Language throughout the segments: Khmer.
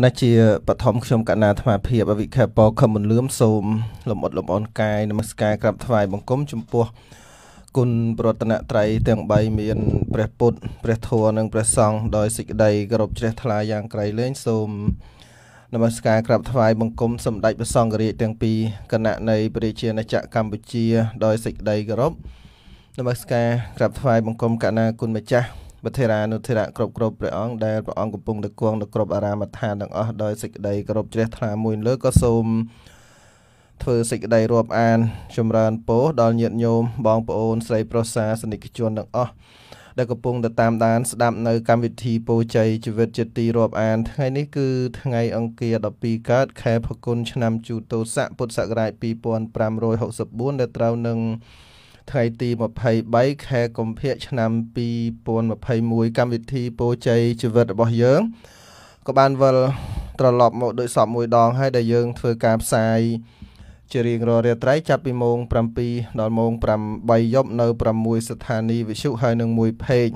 គណៈជាបឋមខ្ញុំកណាអាត្មាភាពអវិខេបខមមិនលឿមសូមលំអត់លំអនកាយនមស្ការក្រាបថ្វាយបង្គំចំពោះគុណប្រតនត្រ័យទាំង3មានព្រះពុទ្ធព្រះធម៌និងព្រះសង្ឃដោយសេចក្តីគោរពជ្រះថ្លាយ៉ាងក្រៃលែងសូមនមស្ការក្រាបថ្វាយបង្គំសម្តេចព្រះសង្ឃរាជទាំងពីរគណៈនៃព្រះជាណាចក្រកម្ពុជាដោយសេចក្តីគោរពនមស្ការក្រាបថ្វាយបង្គំកណាគុណម្ចាស់ថេរានុថេរៈគ្រប់គ្រប់ព្រះអង្គដែលព្រះអង្គកំពុងតែគង់នៅគ្រប់អារាមដ្ឋានទាំងអស់ដោយសេចក្តីគោរពជ្រះថ្លាមួយលើក៏សូមធ្វើសេចក្តីរាប់អាន ចម្រើនពរដល់ញាតិញោមបងប្អូនស្រីប្រុសសាសនិកជនទាំងអស់ដែលកំពុងទៅតាមដានស្ដាប់នៅ កម្មវិធីពោជ័យជីវិតជាទីរាប់អានថ្ងៃនេះគឺថ្ងៃអង្គារ12កើតខែផល្គុន ឆ្នាំជូតោស័កពុទ្ធសករាជ2564ដែលត្រូវនឹងថ្ងៃទី23ខែកុម្ភៈឆ្នាំ2021កម្មវិធីពោជ័យជីវិតរបស់យើងក៏បានវិលត្រឡប់មកដូចសពមួយដងហើយដែលយើងធ្វើការផ្សាយជារៀងរាល់រាត្រីចាប់ពីម៉ោង7ដល់ម៉ោង8យប់ នៅ6ស្ថានីយវិទ្យុហើយនឹង1ផេក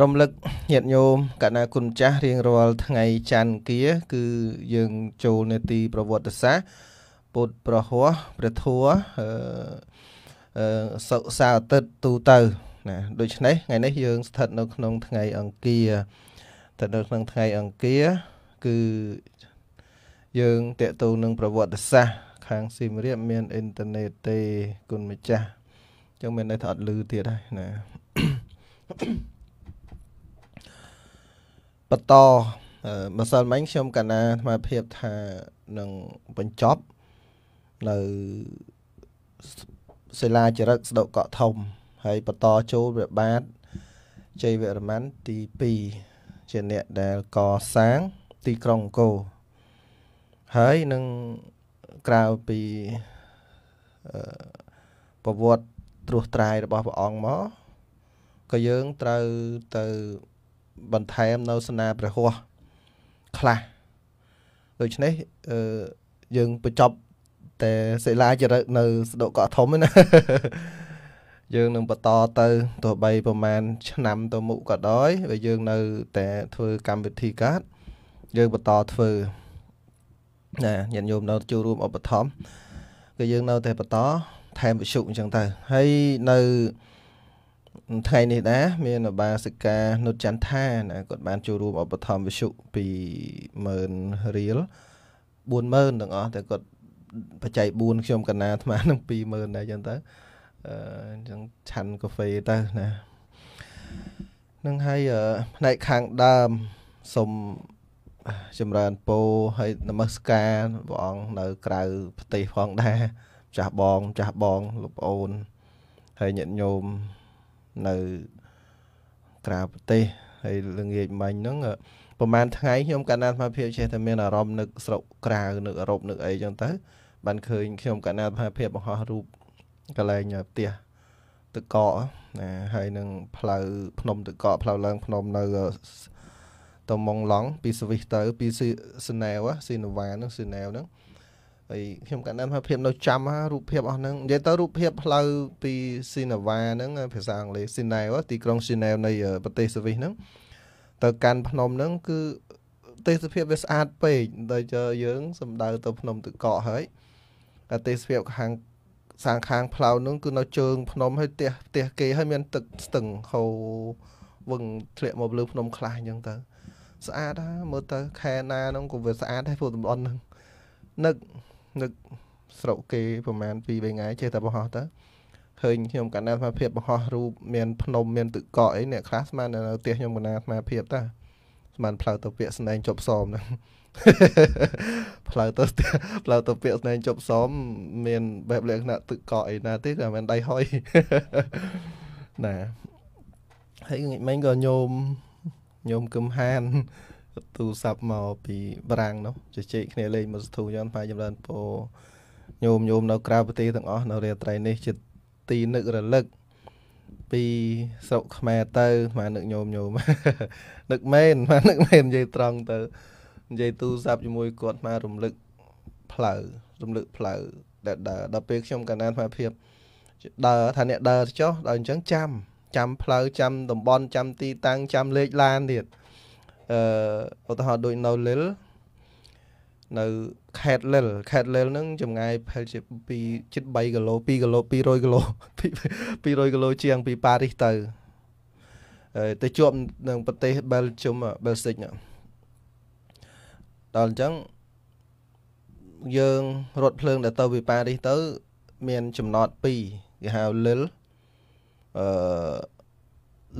រំលឹកញាតិញោមកណាគុណចាស់រៀងរាល់ថ្ងៃច័ន្ទគៀគឺយើងចូលនេតិប្រវត្តិសាស្ត្រពុទ្ធប្រហោះព្រះធัวសុខសាអាទិត្យទូទៅណាដូច្នេះថ្ងៃនេះយើងស្ថិតនៅក្នុងថ្ងៃអង្គារស្ថិតនៅក្នុងថ្ងៃអង្គារគឺយើងតេតូននឹងប្រវត្តិសាស្ត្រខាងស៊ីមរៀបមានអ៊ីនធឺណិតទេគុណម្ចាស់ចឹងមានន័យថាអត់លឺទៀតហើយណាបន្តម្សិលមិញខ្ញុំកណាអាត្មាភាពថានឹងបញ្ចប់នៅសិលាចរិកស្ដុកកក់ធំ ហើយបន្តចូលព្រះបាទជ័យវរ្ម័នទី2ជាអ្នកដែលកសាងទីក្រុងអង្គរហើយនឹងក្រៅពីប្រវត្តិត្រួសត្រាយរបស់ព្រះអង្គមកក៏យើងត្រូវទៅបន្ថែមនៅស្នាព្រះហស្ថខ្លះដូច្នេះយើងបញ្ចប់តែសិលាចរិតនៅសដកកធំណាយើងនឹងបន្តទៅទោះបីប្រហែលឆ្នាំទៅមុខក៏ដោយបើយើងនៅតែធ្វើកម្មវិធីកាត់យើងបន្តធ្វើណាញាតិញោមនៅចូលរួមឧបត្ថម្ភគឺយើងនៅតែបន្តថែមវិសុខអញ្ចឹងទៅហើយនៅថ្ងៃនេះដែរមានអបាសិកានុតចន្ទថាណាគាត់បានចូលរួមឧបត្ថម្ភវិសុខពី10000រៀល40000ទាំងអស់តែគាត់បច្ច័យ4ខ្ញុំកណាអាត្មានឹង20000ដែរចឹងទៅអឺចឹងឆាន់កាហ្វេទៅណានឹងហើយផ្នែកខាងដើមសូមចម្រើនពរហើយនមស្ការព្រះអង្គនៅក្រៅប្រទេសផងដែរម្ចាស់បងម្ចាស់បងលោកប្អូនហើយញាតិញោមនៅ ក្រៅប្រទេសហើយល្ងាចមិញហ្នឹងប្រហែលថ្ងៃខ្ញុំកាលណាអាភិបចេះតែមានអារម្មណ៍នឹកស្រុកក្រៅនឹកអឺរ៉ុបនឹកអីចឹងទៅបានឃើញខ្ញុំកណាតផាភាពបង្ហោះរូបកន្លែងផ្ទះទឹកកកណាហើយនឹងផ្លូវភ្នំទឹកកកផ្លូវឡើង ភ្នំនៅតំមងឡង់ពីស្វីសទៅពីស៊ីណែវស៊ីណូវ៉ាហ្នឹងស៊ីណែវហ្នឹងហើយខ្ញុំកណ្ដាលភាពនៅចាំរូបភាពអស់ហ្នឹងនិយាយទៅរូបភាពផ្លូវពីស៊ីណាវ៉ាហ្នឹងភាសាអង់គ្លេសស៊ីណែវទីក្រុងស៊ីណែវនៃប្រទេសស្វីសហ្នឹងទៅកាន់ភ្នំហ្នឹងគឺទេសភាពវាស្អាតពេកដូចយើងសំដៅ ទៅ ភ្នំទឹកកកហើយទេសភាពខាងសាងខាងផ្លៅនោះគឺនៅជើងភ្នំ ហើយផ្ទះផ្ទះគេហើយមាន ទឹកស្ទឹងហូរវឹងធ្លាក់មកលើភ្នំខ្លះអញ្ចឹងទៅ ស្អាតហ่าមើលទៅខែណានោះក៏វាស្អាតដែរពួកតំបន់ហ្នឹងនឹកនឹកស្រុកគេ ប្រហែល2 3ថ្ងៃចេះតែបោះទៅឃើញខ្ញុំកណ្ដាលស្មារភាពបង្ហោះរូបមានភ្នំមានទឹកកកអីអ្នកខ្លះស្មាននៅផ្ទះខ្ញុំកណ្ដាលស្មារភាពតាស្មានផ្លូវទៅពាកស្នែងជប់សោមហ្នឹងផ្លូវទៅផ្លូវទៅពាក្យស្នែងជប់សមមាន បែបលក្ខណៈទឹកកកអីណាទេគឺមិនដៃហុយណាហើយងាកមិញក៏ញោមញោមគឹមហាន ទូរស័ព្ទមកពីប្រាំងនោះជជែកគ្នាលេងមកសធូយន់ផាចម្រើនពោញោមញោមនៅក្រៅប្រទេសទាំងអស់នៅរាត្រីនេះជាទីនឹករលឹកពីស្រុកខ្មែរទៅមកនឹកញោមញោមនឹកមែនមកនឹកមែននិយាយត្រង់ទៅនិយាយទូរស័ព្ទជាមួយគាត់មករំលឹកផ្លូវរំលឹកផ្លូវដែលដើរដល់ពេលខ្ញុំកណ្ដាលស្មារភាពដើរថាអ្នកដើរចុះដល់អញ្ចឹងចាំចាំផ្លូវចាំតំបន់ ចាំទីតាំងចាំលេខឡានទៀតអឺឧទាហរណ៍ដូចនៅលិលនៅខេតលិលខេតលិលហ្នឹងចម្ងាយប្រហែលជា2ជិត3គីឡូ2គីឡូ200គីឡូ200គីឡូជាង ពីប៉ារីសទៅទៅជាប់នឹងប្រទេសបែលជុំបែលសិកហ្នឹងដល់អញ្ចឹងយើងរត់ភ្លើងដែលទៅពីប៉ារីសទៅ មាន ចំណត់2គេហៅ Lille អឺ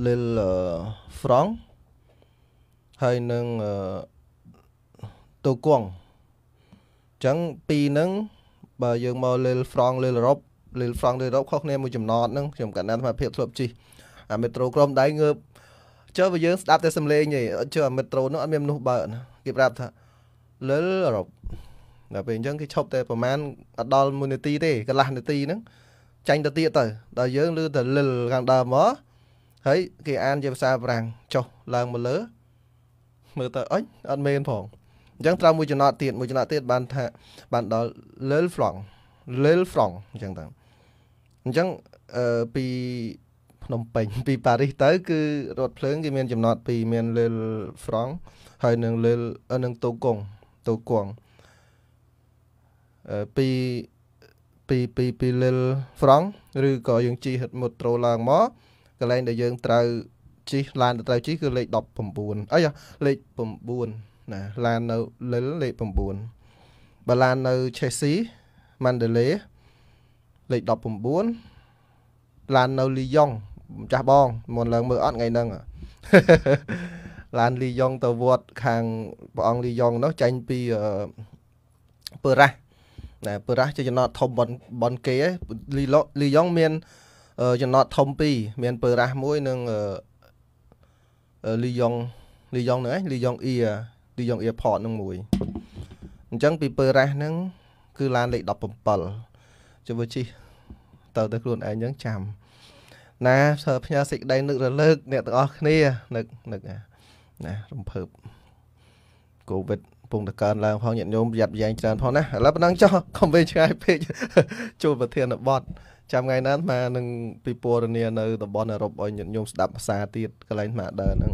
Lille Franc ហើយនឹងអឺតូគង់អញ្ចឹងពីរហ្នឹងបើយើងមក Lille Franc Lille Europe Lille Franc Lille Europe ខុសគ្នាមួយចំណត់ហ្នឹងខ្ញុំកណ្ដាលថាភាពធ្លាប់ជិះអាមេត្រូក្រុមដៃងើបចុះបើយើងស្ដាប់តែសំឡេងឯងចុះអាមេត្រូនោះអត់មានមនុស្សបើកណាគេប្រាប់ថាលិលរកដល់ពេលអញ្ចឹងគេឈប់តែប្រហែលអត់ដល់1នាទីទេកន្លះនាទីហ្នឹងចាញ់ទៅទៀតទៅដល់យើងលឺតែលិលខាងដើមមកហើយ គេអានជាភាសាបារាំងចុះឡើងមកលើមើលទៅអុចអត់មែនផងអញ្ចឹងត្រូវមួយចំណត់ទៀតមួយចំណត់ទៀតបានថា បានដល់ Lil Frong Lil Frong អញ្ចឹងទៅអញ្ចឹងអឺពីភ្នំពេញ ពីប៉ារីសទៅ គឺរថភ្លើង គេមានចំណត់ពីរមាន Lil Frong ហើយនឹង Lil នឹងតូកុងតូគង់ពីពីពីពីលិលហ្វ្រង់ឬក៏យើងជិះហិតម៉ូត្រូឡើងមកកន្លែងដែលយើងត្រូវជិះឡានទៅត្រូវជិះគឺលេខ19អីលេខ9ណាឡាននៅលិលលេខ9បើឡាននៅឆេស៊ីម៉ាន់ដេឡេលេខ19ឡាននៅលីយ៉ុងម្ចាស់បងមុនឡើងមើលអត់ថ្ងៃហ្នឹងឡានលីយ៉ុងទៅវត្តខាងព្រះអង្គលីយ៉ុងនោះចាញ់ពីពរះណាពរះជាចំណត់ធំបនបនគេលីលីយ៉ុងមានចំណត់ធំពីរមានពរះមួយនិងលីយ៉ុងលីយ៉ុងហ្នឹងឯងលីយ៉ុងអ៊ីលីយ៉ុងអ៊ីផតហ្នឹងមួយអញ្ចឹងពីពរះហ្នឹងគឺឡានលេខ17ជួយជិះទៅទៅខ្លួនឯងអញ្ចឹងចាំ ណាធ្វើផ្ញើសេចក្តីនឹករលឹកអ្នកទាំងអស់គ្នានឹកនឹកណាណារំភើបកូវីដពងតកើនឡើងផងញាតិញោមប្រយ័ត្នប្រយែងច្រើនផងណាឥឡូវប៉ុណ្ណឹងចោះកុំវេឆ្ងាយពេកចូលប្រធានបទចាំថ្ងៃណាស្មានឹងពិពណ៌នានៅតំបន់អឺរ៉ុបឲ្យញាតិញោមស្ដាប់ភាសាទៀតកន្លែងស្មាដើរហ្នឹង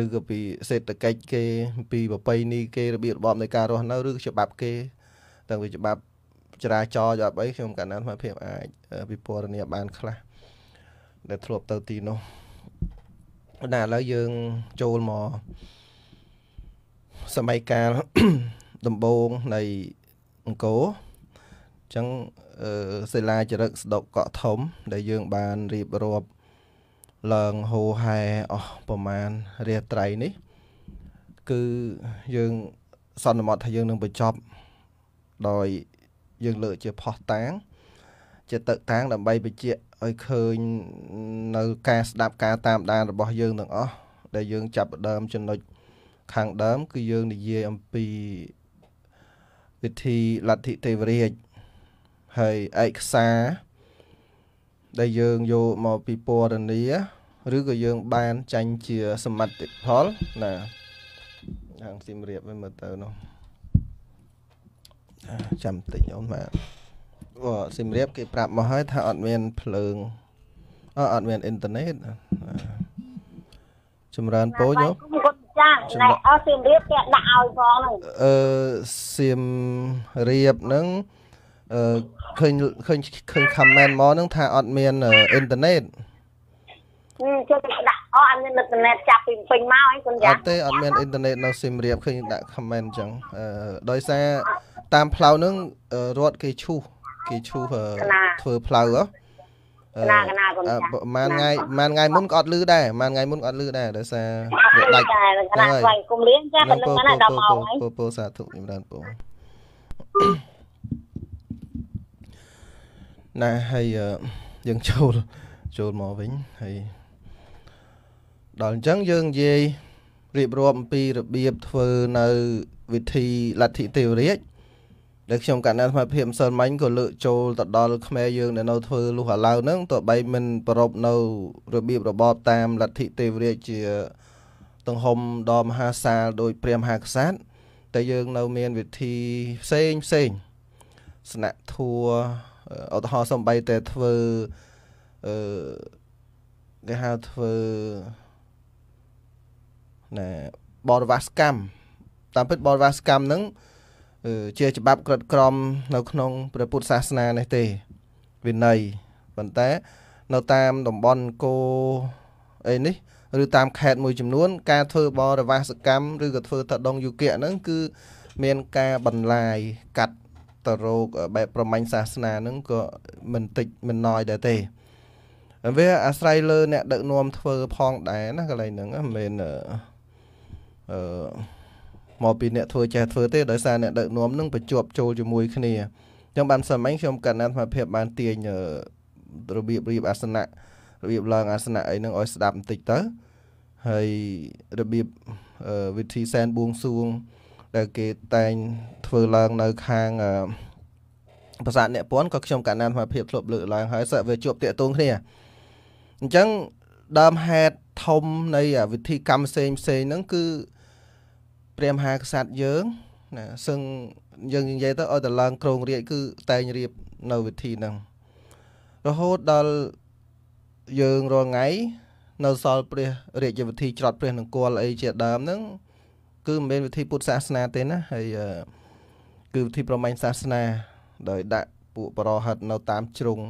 ឬក៏ពីសេដ្ឋកិច្ចគេ ពីប្របីនីគេរបៀបរបបនៃការរស់នៅឬច្បាប់គេទាំងវាច្បាប់ចរាចរណ៍ច្បាប់អីខ្ញុំកាលណាស្មាភាពអាចពិពណ៌នាបានខ្លះដែលធ្លាប់ទៅទីនោះបណ្ណាឥឡូវយើងចូលមកសម័យកាលដំបូងនៃអង្គរអញ្ចឹងសិលាចារឹកស្ដុកកក់ធំ ដែលយើងបានរៀបរាប់ឡើងហូហែអស់ប្រមាណរាត្រីនេះ គឺយើងសន្មតថាយើងនឹងបញ្ចប់ដោយយើងលើកជាផោះតាង ជាទឹកតាង ដើម្បីបញ្ជាក់ឲ្យឃើញនៅការស្ដាប់ការតាមដានរបស់យើងទាំងអស់ដែលយើងចាប់ដើមចំណុចខាងដើម គឺយើងនិយាយអំពីវិធីលទ្ធិទេវរាជហើយឯកសារដែលយើងយកមកពីពណ៌នាឬក៏យើង បានចាញ់ជាសមិទ្ធផលណាខាងស៊ីមរៀបវិញមើលទៅនោះចាំតិចអូនបាទសិមរៀបគេប្រាប់មកហើយថា អត់មានភ្លើងអត់មានអ៊ីនធឺណិតចម្រើនពូយោចាណែអស់សៀមរៀបគេដាក់ឲ្យផងហ្នឹងអឺសៀមរៀបហ្នឹងអឺឃើញឃើញឃើញ comment មកហ្នឹងថាអត់មានអ៊ីនធឺណិតអឺចូលដាក់អស់អត់មានអ៊ីនធឺណិតចាប់ពីពេញមកអីគុនយ៉ាអត់ទេអត់មានអ៊ីនធឺណិតនៅសៀមរាបឃើញដាក់ comment អញ្ចឹងអឺដោយសារតាមផ្លូវហ្នឹងរត់គេឈូសគេឈូសធ្វើផ្លូវហ៎ណាកណាកូនចាស់មួយថ្ងៃមួយថ្ងៃមុនក៏អត់លឺដែរមួយថ្ងៃមុនក៏អត់លឺដែរដោយសារវាដាច់ហ្នឹងហើយគុំលៀងចាប៉ុណ្្នឹងណាដល់ម៉ោងហើយពពសាធុចម្រើនពងណាហើយយើងចូលចូលមកវិញហើយដល់អញ្ចឹងយើងនិយាយរៀបរាប់អំពីរបៀបធ្វើនៅវិធីលទ្ធិទេវរាជដែលខ្ញុំកណ្ដាលសមត្ថភាពម្សិលមិញក៏លើកចូលទៅដល់ខ្មែរយើងដែលនៅធ្វើលុះអាឡៅហ្នឹងទោះបីមិនប្រពនៅ របៀបរបបតាមលទ្ធិទេវរាជជាទំហំដ៏មហាសាលដោយព្រះមហាក្សត្រតែយើងនៅមានវិធីផ្សេងផ្សេងស្នាក់ធัวឧទាហរណ៍សំបីតែធ្វើអឺគេហៅធ្វើណាបរិវាសកម្មតាមពិតបរិវាសកម្មហ្នឹងជា ច្បាប់ក្រិតក្រមនៅក្នុងព្រះពុទ្ធសាសនានេះទេវិន័យប៉ុន្តែនៅតាមតំបន់គោអីនេះឬតាមខេត្តមួយចំនួនការធ្វើបរិវាសកម្មឬក៏ធ្វើតដងយុគៈហ្នឹងគឺមានការបន្លាយកាត់តរោគបែបប្រមាញ់សាសនាហ្នឹងក៏មិនតិចមិនណយដែរទេវាអាស្រ័យលើអ្នកដឹកនាំធ្វើ ផងដែរណាកន្លែងហ្នឹងមិនមែនអឺមកពីអ្នកធ្វើចេះធ្វើទេដោយសារអ្នកដឹកនាំនឹងបញ្ជាប់ចូលជាមួយគ្នាអញ្ចឹងបានសម្ញខ្ញុំកណ្ដាលសមភាពបានទាញរបៀបរៀបអាសនៈរបៀបឡើងអាសនៈអីហ្នឹងឲ្យស្ដាប់បន្តិចទៅហើយរបៀបវិធីសែនបួងសួងដែលគេតែងធ្វើឡើងនៅខាងប្រាសាទអ្នកពន់ក៏ខ្ញុំកណ្ដាលសមភាពធ្លាប់លើកឡើងហើយសិវាជួបតាកតងគ្នាអញ្ចឹងដើមហេតុធំនៃវិធីកម្មផ្សេងផ្សេងហ្នឹងគឺព្រះមហាក្សត្រយើងណាសឹងយើងនិយាយទៅឲ្យតឡើងក្រងរាជគឺតែងរៀបនៅវិធីហ្នឹងរហូតដល់យើងរាល់ថ្ងៃនៅសល់ព្រះរាជវិធីច្រត់ព្រះនង្គ័លអីជាដើមហ្នឹងគឺមិនមែនវិធីពុទ្ធសាសនាទេណាហើយគឺវិធីប្រមាញ់សាសនា ដោយដាក់ពួកបរោហិតនៅតាមជ្រុង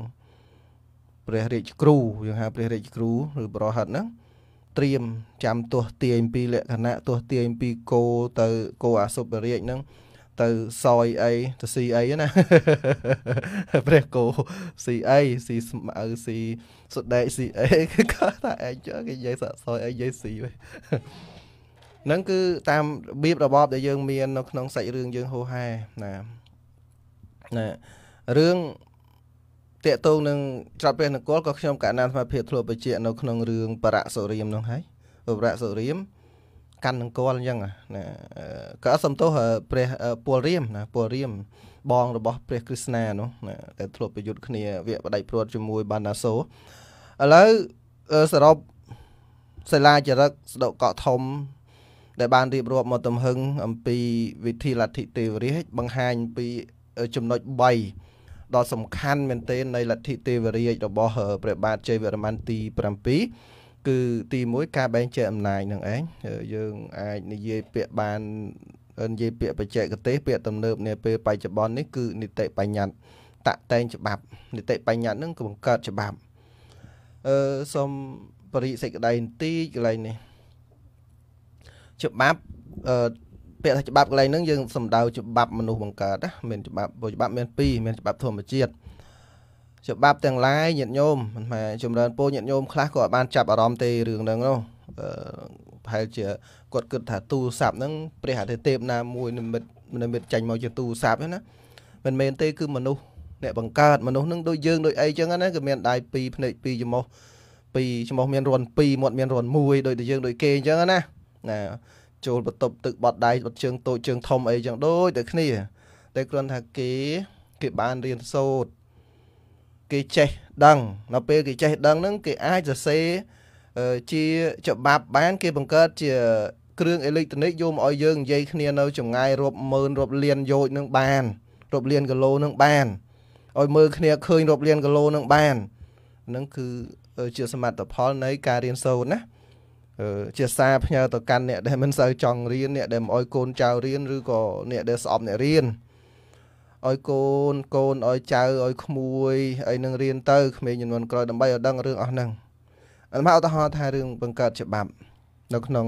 ព្រះរាជគ្រូយើងហៅព្រះរាជគ្រូឬបរោហិតហ្នឹងត្រៀមចាំទាស់ទាញពីលក្ខណៈទាស់ទាញពីគោទៅគោអសុបរាជហ្នឹងទៅសយអីទៅស៊ីអីណាព្រះគោស៊ីអីស៊ីស្មៅស៊ីសុដែកស៊ីអីគឺគាត់ថាឯងចុះគេនិយាយសាក់សយអីនិយាយស៊ីហ្នឹងគឺតាមរបៀបរបបដែលយើងមាននៅក្នុងសាច់រឿងយើងហូហែណាណារឿងតកតងនឹងច្រត់ព្រះនគរក៏ខ្ញុំកណ្ណានស្មារភាពធ្លាប់បញ្ជាក់នៅក្នុងរឿងបរៈសូរាមនោះហើយបរៈសូរាមកាន់នង្គ័លអញ្ចឹងណាក៏អត់សំទោសព្រះពលរាមណាពលរាមបងរបស់ព្រះក្រឹស្ណានោះណាតែធ្លាប់ប្រយុទ្ធគ្នាវគ្គបដិព្រាត់ជាមួយបណ្ដាសូឥឡូវសរុបសិលាចារឹកស្ដុកកធំដែលបានរៀបរាប់មកទំហឹងអំពីវិធីលទ្ធិទេវរាជបង្ហាញពីចំណុច3ដ៏សំខាន់មែនទែននៃលទ្ធិទេវរាជរបស់ព្រះបាទជ័យវរ្ម័នទី7គឺទី1ការបែងចែកអំណាចនឹងឯងយើងអាចនិយាយពាក្យបាននិយាយពាក្យបច្ចេកទេសពាក្យទំនើបនាពេលបច្ចុប្បន្ននេះគឺនីតិបញ្ញត្តិតាក់តែងច្បាប់នីតិបញ្ញត្តិនឹងបង្កើតច្បាប់អឺសូមបរិសេចក្តីបន្តិចកន្លែងនេះច្បាប់អឺពាក្យថាច្បាប់កន្លែងហ្នឹងយើងសំដៅច្បាប់មនុស្សបង្កើតណាមានច្បាប់ពួកច្បាប់មាន2មានច្បាប់ធម្មជាតិច្បាប់ទាំងឡាយញាតិញោមមិនថាចម្រើនពរញាតិញោមខ្លះក៏អាចបានចាប់អារម្មណ៍ទេរឿងហ្នឹងនោះប្រហែលជាគាត់គិតថាទូរស័ព្ទហ្នឹងព្រះអធិទេពណាមួយនិមិត្តនិមិត្តចាញ់មកជាទូរស័ព្ទហ្នឹងណាមិនមែនទេគឺមនុស្សអ្នកបង្កើតមនុស្សនឹងដូចយើងដូចអីចឹងណាគឺមានដៃពីរភ្នែកពីរច្រមុះពីរច្រមុះមានរន្ធពីរមាត់មានរន្ធមួយដូចតែយើងដូចគេអញ្ចឹងណាណាចូលបន្ទប់ទឹកបាត់ដៃបាត់ជើងតូចជើងធំអីចឹងដូចតែគ្នាតែគ្រាន់ថាគេគេបានរៀនសូត្រគេចេះដឹងដល់ពេលគេចេះដឹងហ្នឹងគេអាចសរសេរជាច្បាប់បាន គេបង្កើតជាគ្រឿងអេលិចត្រូនិកយកមកឲ្យយើងនិយាយគ្នានៅចម្ងាយរាប់ម៉ឺនរាប់លានយោជនឹងបានរាប់លានគីឡូនឹងបានឲ្យមើលគ្នាឃើញរាប់លានគីឡូនឹងបានហ្នឹងគឺជាសមិទ្ធផលនៃការរៀនសូត្រណាជាសារផ្ញើទៅកាន់អ្នកដែលមិនសូវចង់រៀនអ្នកដែលមិនអោយកូនចៅរៀនឬក៏អ្នកដែលស្អប់អ្នករៀនឲ្យកូនកូនឲ្យចៅឲ្យក្មួយអីនឹងរៀនទៅក្មេងជំនាន់ក្រោយដើម្បីឲ្យដឹងរឿងអស់ហ្នឹងអនុមឧទាហរណ៍ថារឿងបង្កើតច្បាប់នៅក្នុង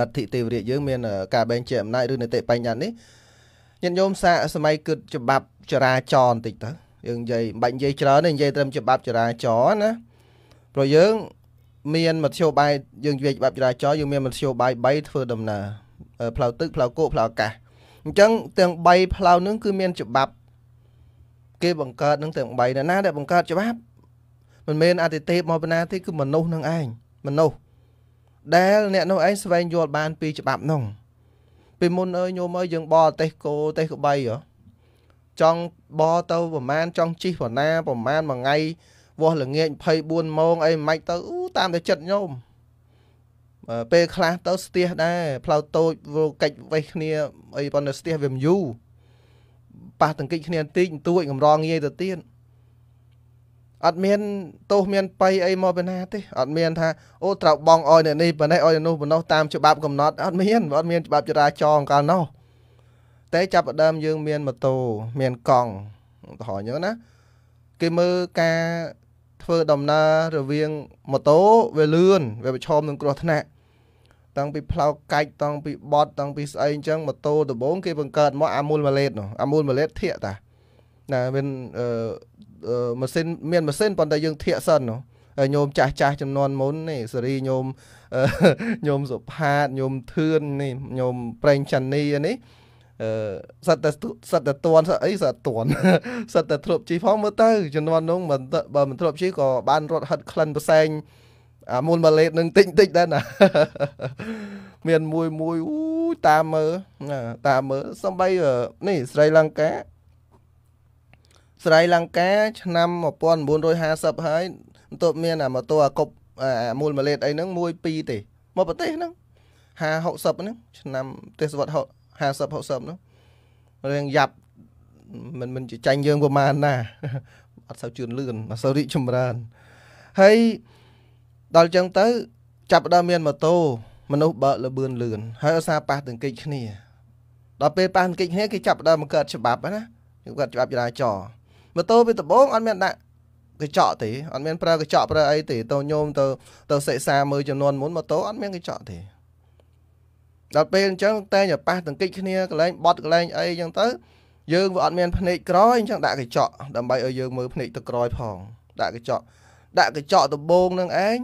លទ្ធិទេវរាជយើងមានការបែងចែកអំណាចឬនីតិបញ្ញត្តិនេះញាតិញោមសាកសម័យគិតច្បាប់ចរាចរណ៍បន្តិចទៅយើងនិយាយមិនបាច់និយាយច្រើនទេនិយាយត្រឹមច្បាប់ចរាចរណ៍ណាព្រោះយើងមានមធ្យោបាយយើងនិយាយច្បាប់ចរាចរណ៍យើងមានមធ្យោបាយ3ធ្វើដំណើរផ្លូវទឹកផ្លូវគោកផ្លូវអាកាសអញ្ចឹងទាំង3ផ្លូវនឹងគឺមាន ច្បាប់គេបង្កើតនឹងទាំង3ណាណា ដែលបង្កើតច្បាប់មិនមែនអតិទេពមកពីណាទេគឺមនុស្សនឹងឯងមនុស្សដែលអ្នកនោះឯងស្វែងយល់បានពីច្បាប់នោះពីមុនអើយញោមអើយយើងបរទេសគោទេសក្បីហ៎ចង់បរទៅប្រហែលចង់ជិះប្រណាប្រហែលមួយថ្ងៃវាស់ល្ងាច24ម៉ោងអីមិនទៅអូតាមតែចិត្តញោមពេលខ្លះទៅស្ទះដែរផ្លូវតូចវាកិច្ចវេះគ្នាអីប៉ុន្តែស្ទះវាមយូប៉ះតង្កិចគ្នាបន្តិចបន្ទួចកំរងងាយទៅទៀតអត់មានទោសមានបៃអីមកពីណាទេអត់មានថាអូត្រូវបងអោយអ្នកនេះប៉ណ្ណេះអោយអ្នកនោះប៉ណ្ណោះតាម ច្បាប់កំណត់អត់មានអត់មានច្បាប់ចរាចរណ៍កាលនោះតែចាប់ដើមយើងមានម៉ូតូមានកង់ឧទាហរណ៍អញ្ចឹងណា គេមើលការធ្វើដំណើររវាងម៉ូតូវាលឿនវាប្រឈមនឹងគ្រោះថ្នាក់តាំងពីផ្លោកកាច់តាំងពីបត់តាំងពីស្អីអញ្ចឹងម៉ូតូដំបូងគេបង្កើតមកអាមូលម៉ាឡេតនោះអាមូលម៉ាឡេតធាកតាណាមានអឺម៉ាស៊ីនមានម៉ាស៊ីនប៉ុន្តែយើងធាកសិននោះញោមចាស់ចាស់ចំនួនមុននេះសេរីញោមញោមសុផាតញោមធឿននេះញោមប្រេងចាន់នីនេះអឺសិតតែសិតតែតន់អីសិតតន់សិតតែធ្លាប់ជិះផងមើលទៅជំនាន់នោះមិនបើមិនធ្លាប់ជិះក៏បានរត់ហិតក្លិនផ្សែងអាមូលម៉ាឡេតនឹងតិចតិចដែរណាមានមួយមួយអូតាមមើលណាតាមមើលសំបីនេះ ស្រីលង្កាស្រីលង្កាឆ្នាំ1950ហើយបន្ទាប់មានអាម៉ូតូអាកប់អាមូលម៉ាឡេតអីហ្នឹង1 2ទេមកប្រទេសហ្នឹង50 60ហ្នឹងឆ្នាំទេសវត្ស50 60នោះរៀងយ៉ាប់មិនមិនចាញ់យើងប្រហែលណាអត់សូវជឿនលឿនអត់សូវរីកចម្រើនហើយដល់ចឹងទៅ ចាប់ដើមមានម៉ូតូមនុស្សបើកលបឿនលឿនហើយឧស្សាហ៍ប៉ះទង្គិចគ្នាដល់ពេលប៉ះទង្គិចគ្នាគេចាប់ដើមបង្កើតច្បាប់ណាគេកាត់ច្បាប់ចរាចរណ៍ម៉ូតូវាដំបងអត់មានដាក់កញ្ចក់ទេអត់មានប្រើកញ្ចក់ប្រើអីទេតោញោមទៅទៅសិក្សាមើលចំនួនមុនម៉ូតូអត់មានកញ្ចក់ទេដល់ពេលអញ្ចឹងតែងតែប៉ះទង្គិចគ្នាកន្លែងបត់កន្លែងអីអញ្ចឹងទៅ យើងវាអត់មានភ្នែកក្រយអញ្ចឹងដាក់កញ្ចក់ដើម្បីឲ្យយើងមើលភ្នែកទឹកក្រយផងដាក់កញ្ចក់ដាក់កញ្ចក់ដំបងនឹងឯង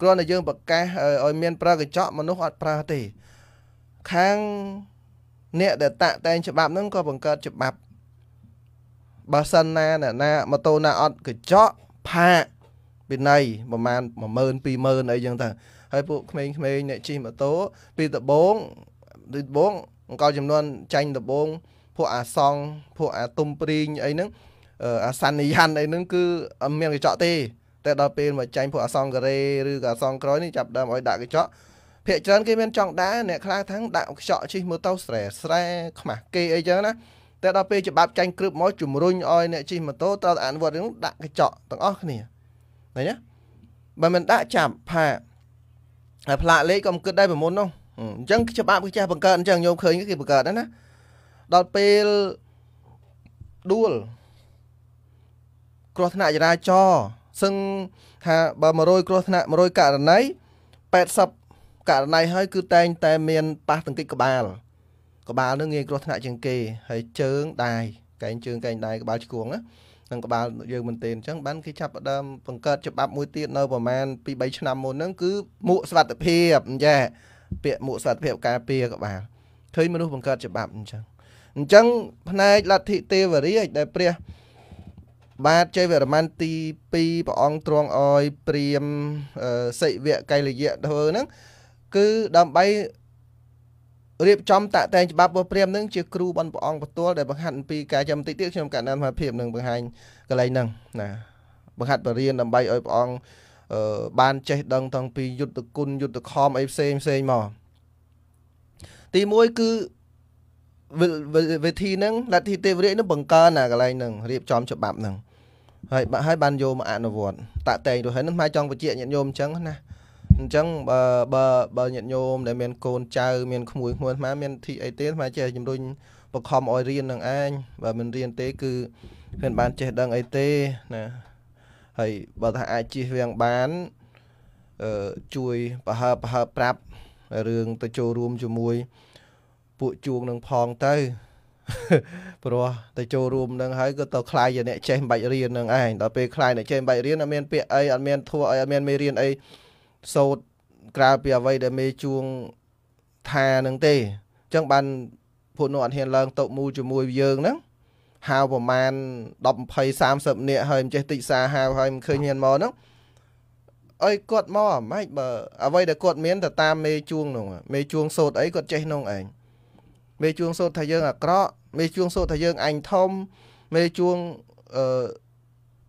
គ្រាន់តែយើងប្រកាសឲ្យមានប្រើកញ្ចក់មនុស្សអត់ប្រើទេខាងអ្នកដែលតាក់តែងច្បាប់ហ្នឹងក៏បង្កើតច្បាប់បើសិនណាអ្នកណាម៉ូតូណាអត់កញ្ចក់ផាកពីណៃប្រហែល10000 20000អីចឹងទៅហើយពួកក្មេងៗអ្នកជិះម៉ូតូពីដបងដូចដបងអង្គចំនួនចាញ់ដបងពួកអាសង់ពួកអាទុំព្រីងអីហ្នឹងអាសានីយ៉ាន់អីហ្នឹងគឺអត់មានកញ្ចក់ទេតែដល់ពេលមកចាញ់ពួកអាសង់ការ៉េឬក៏អាសង់ក្រោយនេះចាប់ដើមឲ្យដាក់កញ្ចក់ភាកច្រើនគេមានចង់ដែរអ្នកខ្លះថាំងដាក់កញ្ចក់ជិះម៉ូតូស្រែស្រែខ្មាស់គេអីចឹងណាតែដល់ពេលច្បាប់ចាញ់គ្រឹបមកជំរុញឲ្យអ្នកជិះម៉ូតូត្រូវអនុវត្តនឹងដាក់កញ្ចក់ទាំងអស់គ្នាឃើញទេបើមិនដាក់ចាប់ផាកហើយផ្លាកលេខក៏មិនគិតដែរប្រមុននោះអញ្ចឹងច្បាប់គេចេះបង្កើតអញ្ចឹងញោមឃើញគេបង្កើតហ្នឹងណាដល់ពេលដួលគ្រោះថ្នាក់ចរាចរណ៍សឹងថាបើ100គ្រោះថ្នាក់100ករណី80ករណីហើយគឺតែង តែមានប៉ះទង្គិចក្បាល ក្បាលនឹងងាយគ្រោះថ្នាក់ជាងគេ ហើយជើងដៃកែងជើងកែងដៃក្បាលឈួងណានឹងក្បាលយើងមែនទែនអញ្ចឹងបានគេចាប់ផ្ដើមបង្កើតច្បាប់មួយទៀតនៅប្រហែល2 3ឆ្នាំមុនហ្នឹងគឺមួកសុវត្ថិភាពអញ្ចឹងពាក្យមួកសុវត្ថិភាពការពារក្បាលឃើញមនុស្សបង្កើតច្បាប់អញ្ចឹងអញ្ចឹងផ្នែកលទ្ធិទេវរាជដែលព្រះបាទជ័យវរ្ម័នទី2ព្រះអង្គទ្រង់អោយព្រាមសិវៈកៃលយៈធ្វើហ្នឹងគឺដើម្បីរៀបចំតាក់តែងច្បាប់របស់ព្រាមនឹងជាគ្រូបនព្រះអង្គបន្ទាល់ដែលបង្ហាត់អំពីការចាំបន្តិចទៀតខ្ញុំកណ្ដាលមហាភាពនឹងបង្ហាញកន្លែងហ្នឹងណាបង្ហាត់បរិញ្ញាដើម្បីឲ្យព្រះអង្គបានចេះដឹងតាំងពីយុទ្ធគុណយុទ្ធខំអីផ្សេងផ្សេងមកទី1គឺវិធីហ្នឹងលទ្ធិទេវរាជហ្នឹងបង្កើនអាកន្លែងហ្នឹងរៀបចំច្បាប់ហ្នឹងហើយហើយបានយកមកអនុវត្តតាក់តែងរហូតហ្នឹងមកចង់បញ្ជាក់ញាតិញោមអញ្ចឹងណាអញ្ចឹងបើបើបើញាតិញោមដែលមានកូនចៅមានក្មួយក្មួយអាមានធីអីទេអាចេះជំរុញបខំឲ្យរៀននឹងឯងបើមិនរៀនទេ គឺមិនបានចេះដឹងអីទេណាហើយបើថាអាចជិះវាងបានអឺជួយប្រហើប្រហើប្រាប់រឿងទៅចូលរួមជាមួយពួកជួងនឹងផងទៅព្រោះទៅចូលរួមនឹងហើយក៏ទៅខ្លាយជាអ្នកចេះមិនបាច់រៀននឹងឯងដល់ពេលខ្លាយអ្នកចេះមិនបាច់រៀនអត់មានពាក្យអីអត់មានធัวអីអត់មានមេរៀនអីសូត្រក្រៅពីអ្វីដែលមេជួងថានឹងទេអញ្ចឹងបានពួកនោះអត់ហ៊ានឡើងតុមូលជាមួយយើងហ្នឹងហៅប្រមាណ10 20 30នាក់ហើយមិនចេះតិចសាហៅហើយមិនឃើញហ៊ានមកហ្នឹងអីគាត់មកអាម៉េចបើអ្វីដែលគាត់មានទៅតាមមេជួងនោះមេជួងសូត្រអីគាត់ចេះនោះឯងមេជួងសូត្រថាយើងអាក្រក់មេជួងសូត្រថាយើងអញធំមេជួងអឺ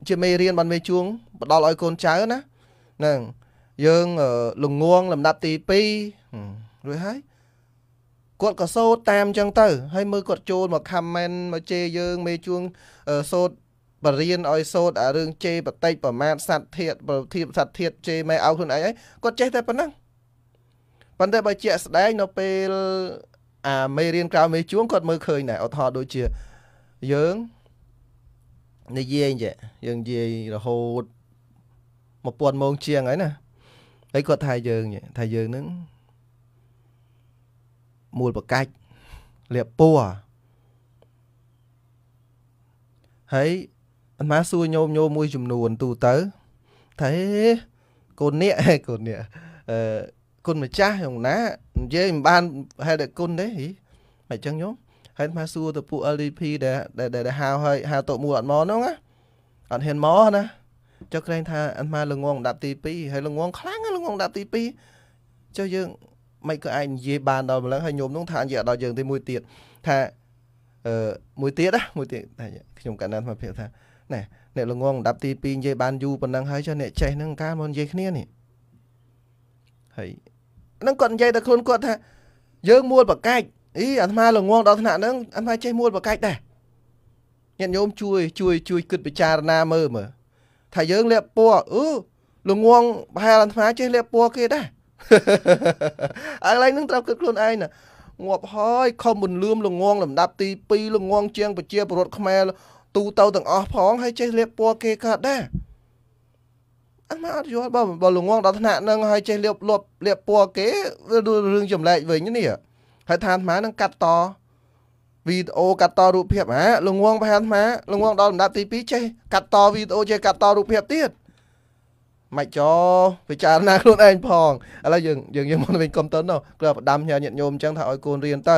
ជាមេរៀនបានមេជួងផ្ដល់ឲ្យកូនចៅណាហ្នឹងយើងលងងលំដាប់ទី2រួចហើយគាត់ក៏សូតតាមចឹងទៅ ហើយមើលគាត់ចូលមក comment មកជេរយើង មេជួងសូតបរៀនឲ្យសូត អារឿងជេរបតិចប្រមាថសត្វធាតប្រធិបសត្វធាតជេរម៉ែឲ្យខ្លួនឯងហើយគាត់ចេះតែប៉ុណ្ណឹងប៉ុន្តែបើជាក់ស្ដែងនៅពេលអាមេរៀនក្រៅមេជួងគាត់មើលឃើញដែរឧទាហរណ៍ដូចជាយើងនិយាយចេះយើងនិយាយរហូត1000ម៉ោងជាងហើយណាហើយគាត់ថាយើងថាយើងហ្នឹងមូលប្រកាច់លៀបពួរហើយអាម៉ាសួរញោមញោមមួយចំនួនទូទៅថាហេកូននេះកូននេះអឺគុណម្ចាស់យ៉ាងណានិយាយមិនបានហេតុតែគុណទេហីតែអញ្ចឹងញោមហើយមកសួរទៅពួក LDP ដែលដែលហៅហើយហៅតោមួអត់មកហ្នឹងណាអត់ហ៊ានមកណាចុះក្រែងថាអាត្មាល្ងងដាប់ទី2ហើយល្ងងខ្លាំងល្ងងដាប់ទី2ចុះយើងមិនក៏អាចនិយាយបានដល់ម្លឹងហើយញោមនោះថានិយាយដល់យើងទីមួយទៀតថាអឺមួយទៀតណាមួយទៀតតែខ្ញុំកណ្ដាលអាត្មាភាពថាណែអ្នកល្ងងដាប់ទី2និយាយបានយូរប៉ុណ្ណឹងហើយចុះអ្នកចេះនឹងការមកនិយាយគ្នានេះហើយនឹងគាត់និយាយដល់ខ្លួនគាត់ថា យើងមួលប្រកាច់អីអាត្មាល្ងងដល់ថ្នាក់ហ្នឹងអាត្មាចេះមួលប្រកាច់ដែរញាតិញោមជួយ ជួយ ជួយគិតពិចារណាមើលមើលថាយើងលាបពណ៌អឺល្ងងប្រហែលអាត្មាចេះលាបពណ៌គេដែរអាកន្លែងនឹងត្រូវគិតខ្លួនឯងណាងាប់ហើយខំមិនលឿមល្ងងលំដាប់ទី2ល្ងងជាងប្រជាពលរដ្ឋខ្មែរទូទៅទាំងអស់ផងហើយចេះលាបពណ៌គេកើតដែរអត់មកអត់យល់បើបើល្ងងដល់ថ្នាក់នឹងហើយចេះលាបលាបលាបពណ៌គេរឿងចម្លែកវិញនេះហើយថាអាត្មានឹងកាត់តវីដេអូកាត់តរូបភាពហ៎លងងផានថ្មាលងងដល់លំដាប់ទី2ចេះកាត់តវីដេអូចេះកាត់តរូបភាពទៀតមិនចោពិចារណាខ្លួនឯងផងឥឡូវយើងយើងយើងមកវិញកុំទៅនោះគ្រាន់ផ្ដាំញញាតញោមអញ្ចឹងថាឲ្យកូនរៀនទៅតែ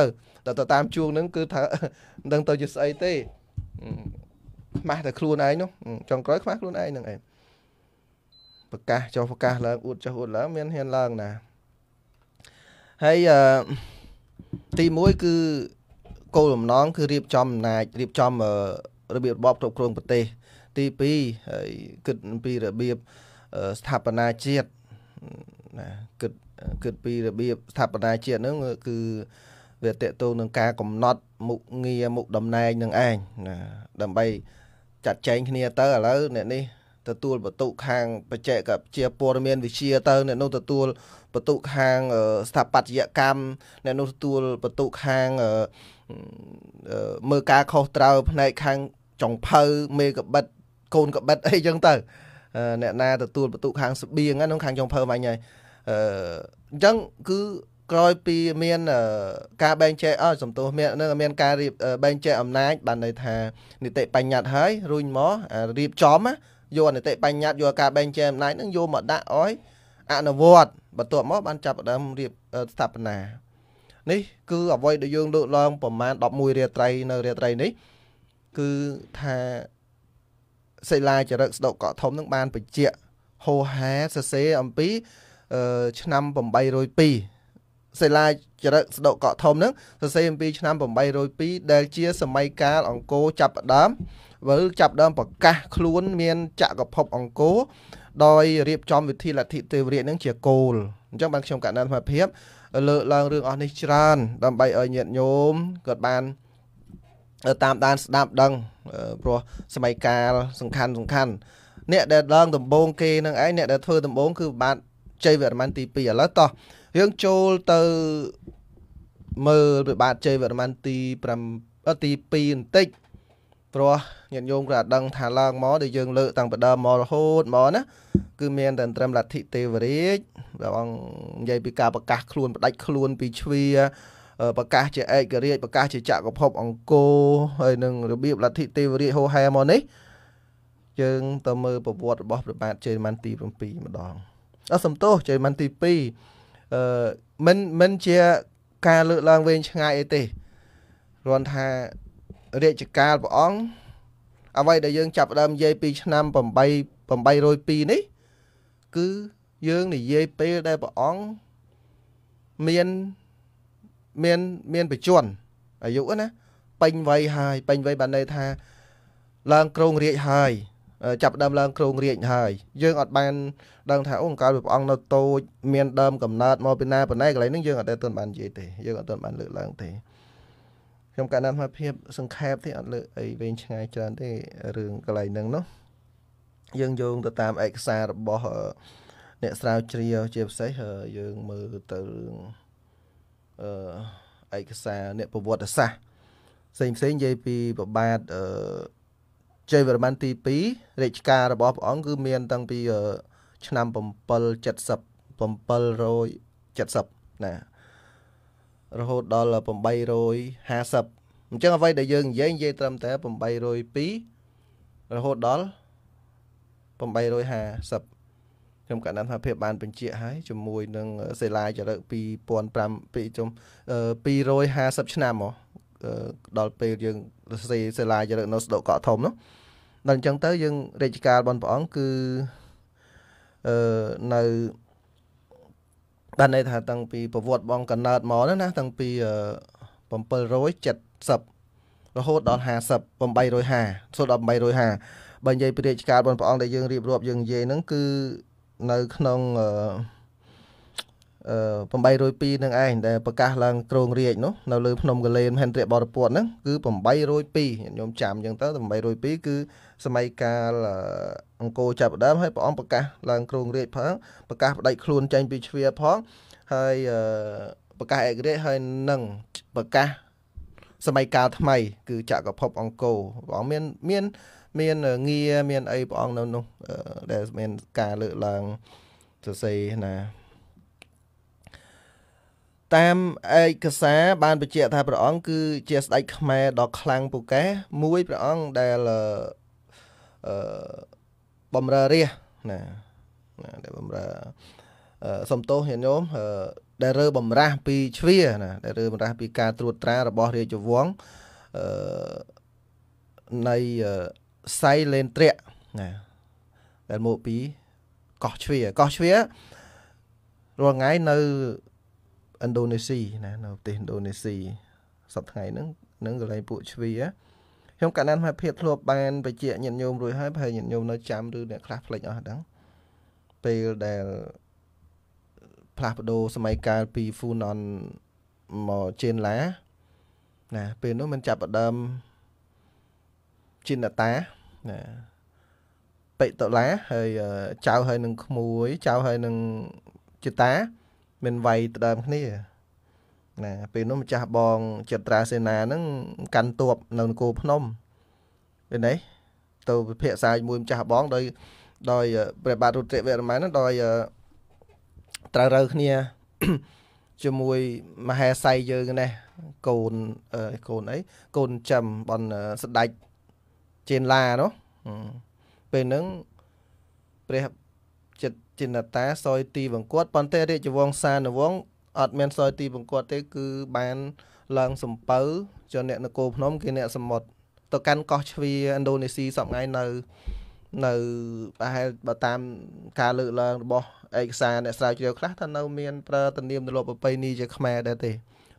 ទៅតាមជួងហ្នឹងគឺថាមិនដឹងទៅជាស្អីទេខ្មាស់តែខ្លួនឯងនោះចុងក្រោយខ្មាស់ខ្លួនឯងហ្នឹងឯងប្រកាសចុះប្រកាសឡើងអួតចុះអួតឡើងមានហ៊ានឡើងណាហើយអឺទី1គឺគោលបំណងគឺរៀបចំអំណាចរៀបចំរបៀបរបបគ្រប់គ្រងប្រទេសទី2គិតអំពីរបៀបស្ថាបនាជាតិណាគិតគិតពីរបៀបស្ថាបនាជាតិហ្នឹងគឺវាតកតងនឹងការកំណត់ មុខងារមុខតំណែងនឹងឯងណាដើម្បី ចាត់ចែងគ្នាទៅឥឡូវអ្នកនេះទទួលបន្ទុកខាងបច្ចេកវិទ្យាព័ត៌មានវិទ្យាទៅអ្នកនោះទទួលបន្ទុកខាង ស្ថាបត្យកម្មអ្នកនោះទទួលបន្ទុកខាងមើលការខុសត្រូវ ផ្នែកខាងចុងភៅមេកបិតកូនកបិតអីចឹងទៅអ្នកណាទទួលបន្ទុកខាងស្បៀងហ្នឹងខាងចុងភៅមិញហើយអញ្ចឹងគឺក្រោយពីមានការបែងចែកអស់សំទោសមាននឹងមានការរៀបបែងចែកអំណាចបានន័យថានីតិបញ្ញត្តិហើយរួញមករៀបចំយកនីតិបញ្ញត្តិយកការបែងចែកអំណាចនឹងយកមកដាក់អោយអនុវត្តបន្ទាប់មកបានចាប់ដើមរៀបស្ថាបនានេះ គឺអ្វីដែលយើងលើកឡើងប្រមាណ11រាត្រីនៅរាត្រីនេះ គឺថាសិលាចរិកស្ដុកកក់ធំនឹងបានបញ្ជាក់ហោហាសរសេរអំពីឆ្នាំ802សិលាចរិកស្ដុកកក់ធំនឹងសរសេរអំពីឆ្នាំ802ដែលជា សម័យកាលអង្គរចាប់ផ្ដើមវិលចាប់ដើមប្រកាសខ្លួន មានចក្រភពអង្គរដោយរៀបចំវិធីលទ្ធិទេវរាជនឹងជាគោលអញ្ចឹងបានខ្ញុំកណ្ដាលធម្មភាព លើកឡើងរឿងអស់នេះច្រើនដើម្បីឲ្យញាតិញោមគាត់បានតាមដានស្ដាប់ដឹងព្រោះសម័យកាលសំខាន់សំខាន់អ្នកដែលឡើងដំបងគេនឹងឯងអ្នកដែលធ្វើដំបងគឺបាទជ័យវរ្ម័នទី2ឥឡូវតោះរឿងចូលទៅមើលព្រះបាទជ័យវរ្ម័នទី5ទី2បន្តិចព្រោះញាតិញោមក៏អាចដឹងថាឡើងមកដែលយើងលើកតាំងពីដើមមករហូតមកណាគឺមានតែត្រឹមលទ្ធិទេវរាជព្រះអង្គនិយាយពីការប្រកាសខ្លួនផ្ដាច់ខ្លួន ពីជ្វាប្រកាស ជាឯករាជ្យប្រកាសជាចក្រភពអង្គរហើយនឹងរបៀបលទ្ធិទេវរាជហូហែមកនេះយើងទៅមើលប្រវត្តិរបស់ព្រះបាទជ័យមន្ទី7ម្ដង អសំទោសជ័យមន្ទី2អឺមិនមិនជាការលើកឡើងវិញឆ្ងាយអីទេគ្រាន់ថារាជកាលព្រះអង្គអ្វីដែលយើង ចាប់ដើមនិយាយពីឆ្នាំ8 802នេះគឺយើងនិយាយពេលដែលព្រះអង្គមានមានមានបច្ចុប្បន្នអាយុណាពេញវ័យហើយពេញវ័យបានន័យថាឡើងគ្រងរាជហើយចាប់ដើមឡើងគ្រងរាជហើយយើងអត់បានដឹងថាអូកាលព្រះអង្គនៅតូចមានដើមកំណើតមកពីណាប៉ុណ្ណេះកន្លែងហ្នឹងយើងអត់ទាន់បាននិយាយទេយើងអត់ទាន់បានលើកឡើងទេខ្ញុំកណ្ដាលមកភាព សង្ខេបទេអត់លើអីវែងឆ្ងាយច្រើនទេរឿងកន្លែងហ្នឹងនោះយើងយោងទៅតាមឯកសាររបស់អ្នកស្រាវជ្រាវជាពិសេសយើងមើលទៅរឿងអឺឯកសារអ្នកប្រវត្តិសាស្ត្រផ្សេងផ្សេងនិយាយពីប្របាទអឺជ័យវរ្ម័នទី2រាជការរបស់ព្រះអង្គគឺមានតាំងពី ឆ្នាំ770 770ណារហូតដល់850អញ្ចឹងអ្វីដែលយើងនិយាយនិយាយត្រឹមតែ802រហូតដល់850ខ្ញុំកណ្ដាលថាភាពបានបញ្ជាក់ហើយជាមួយនឹងសេឡាចរិយ2005ពីជុំ250ឆ្នាំហ៎ដល់ពេលយើងសេសេឡាចរិយនៅស្ដុកកក់ធំនោះដល់អញ្ចឹងទៅយើងរាជការរបស់ព្រះអង្គគឺអឺនៅបានន័យថាតាំងពីប្រវត្តិបងកណើតមកណាតាំងពី770រហូតដល់50 850សូត្រដល់850បើនិយាយពីរាជការរបស់ព្រះអង្គដែលយើងរៀបរាប់យើងនិយាយហ្នឹងគឺនៅក្នុងអឺ802នឹងឯងដែលប្រកាសឡើងគ្រងរាជនោះនៅលើភ្នំកលែនមហេន្ទ្របរពុទ្ធហ្នឹងគឺ802ខ្ញុំចាំអញ្ចឹងទៅ802គឺសម័យកាលអង្គរចាប់ដើមហើយព្រះអង្គប្រកាសឡើងគ្រងរាជផងប្រកាសបដិខ្លួនចេញពីជ្វាផងហើយប្រកាសឯករាជ្យហើយនឹងប្រកាសសម័យកាលថ្មីគឺចក្រភពអង្គរព្រះអង្គមានមានមានងារមានអីព្រះអង្គនៅនោះដែលមានការលើកឡើងសរសេរណាតាមឯកសារបានបញ្ជាក់ថាព្រះអង្គគឺជាស្ដេចខ្មែរដ៏ខ្លាំងពូកែមួយព្រះអង្គដែលអឺបំរើរាជណាណាដែលបំរើសំទោសញាតិញោមដែលរើបំរាស់ពីជ្វាណាដែលរើបំរាស់ពីការត្រួតត្រារបស់រាជវង្សអឺនៃសៃលេនត្រៈណាដែលមកពីកោះជ្វាកោះជ្វារាល់ថ្ងៃនៅឥណ្ឌូនេស៊ីណា នៅប្រទេសឥណ្ឌូនេស៊ីសប្តាហ៍ថ្ងៃហ្នឹងនឹងកន្លែងពួកជ្វាណាខ្ញុំកណ្ដាលមកភាពធ្លាប់បានបញ្ជាក់ញាតិញោមរួចហើយប្រហែលញាតិញោមនៅចាំឬអ្នកខ្លះភ្លេចអស់ហ្នឹងពេលដែលផ្លាស់ប្ដូរសម័យកាលពី Funon មកជេនឡាណាពេលនោះមិនចាប់ផ្ដើមជិនតាណាបេតុលាហើយចៅហើយនឹងក្មួយចៅហើយនឹងចិត្តាមិនវាយផ្ដើមគ្នាណាពេលនោះម្ចាស់បងចត្រាសេនាហ្នឹងកាន់តួបនៅនគរភ្នំឃើញទេទៅពិភាក្សាជាមួយម្ចាស់បងដោយដោយព្រះបាទរុទ្រវរ្ម័នហ្នឹងដោយត្រូវរើគ្នាជាមួយមហេសីយើងណេះកូនកូនអីកូនចំបនស្ដេចចេនឡានោះពេលហ្នឹងព្រះចិត្តចិនតាសយទីវង្គតប៉ុន្តែរាជវង្សានុវង្សអត់មានសោយទីបង្គាត់ទេគឺបានឡើងសំពៅចុះអ្នកនគរភ្នំគេអ្នកសមុទ្រទៅកាន់កោះជ្វាឥណ្ឌូនេស៊ីសប្ងៃនៅនៅប្រហែលបើតាម ការលើកឡើងរបស់ឯកសារអ្នកស្រាវជ្រាវខ្លះថានៅ មានប្រើតនាមទលាប់ប្រពៃណីជាខ្មែរដែរទេ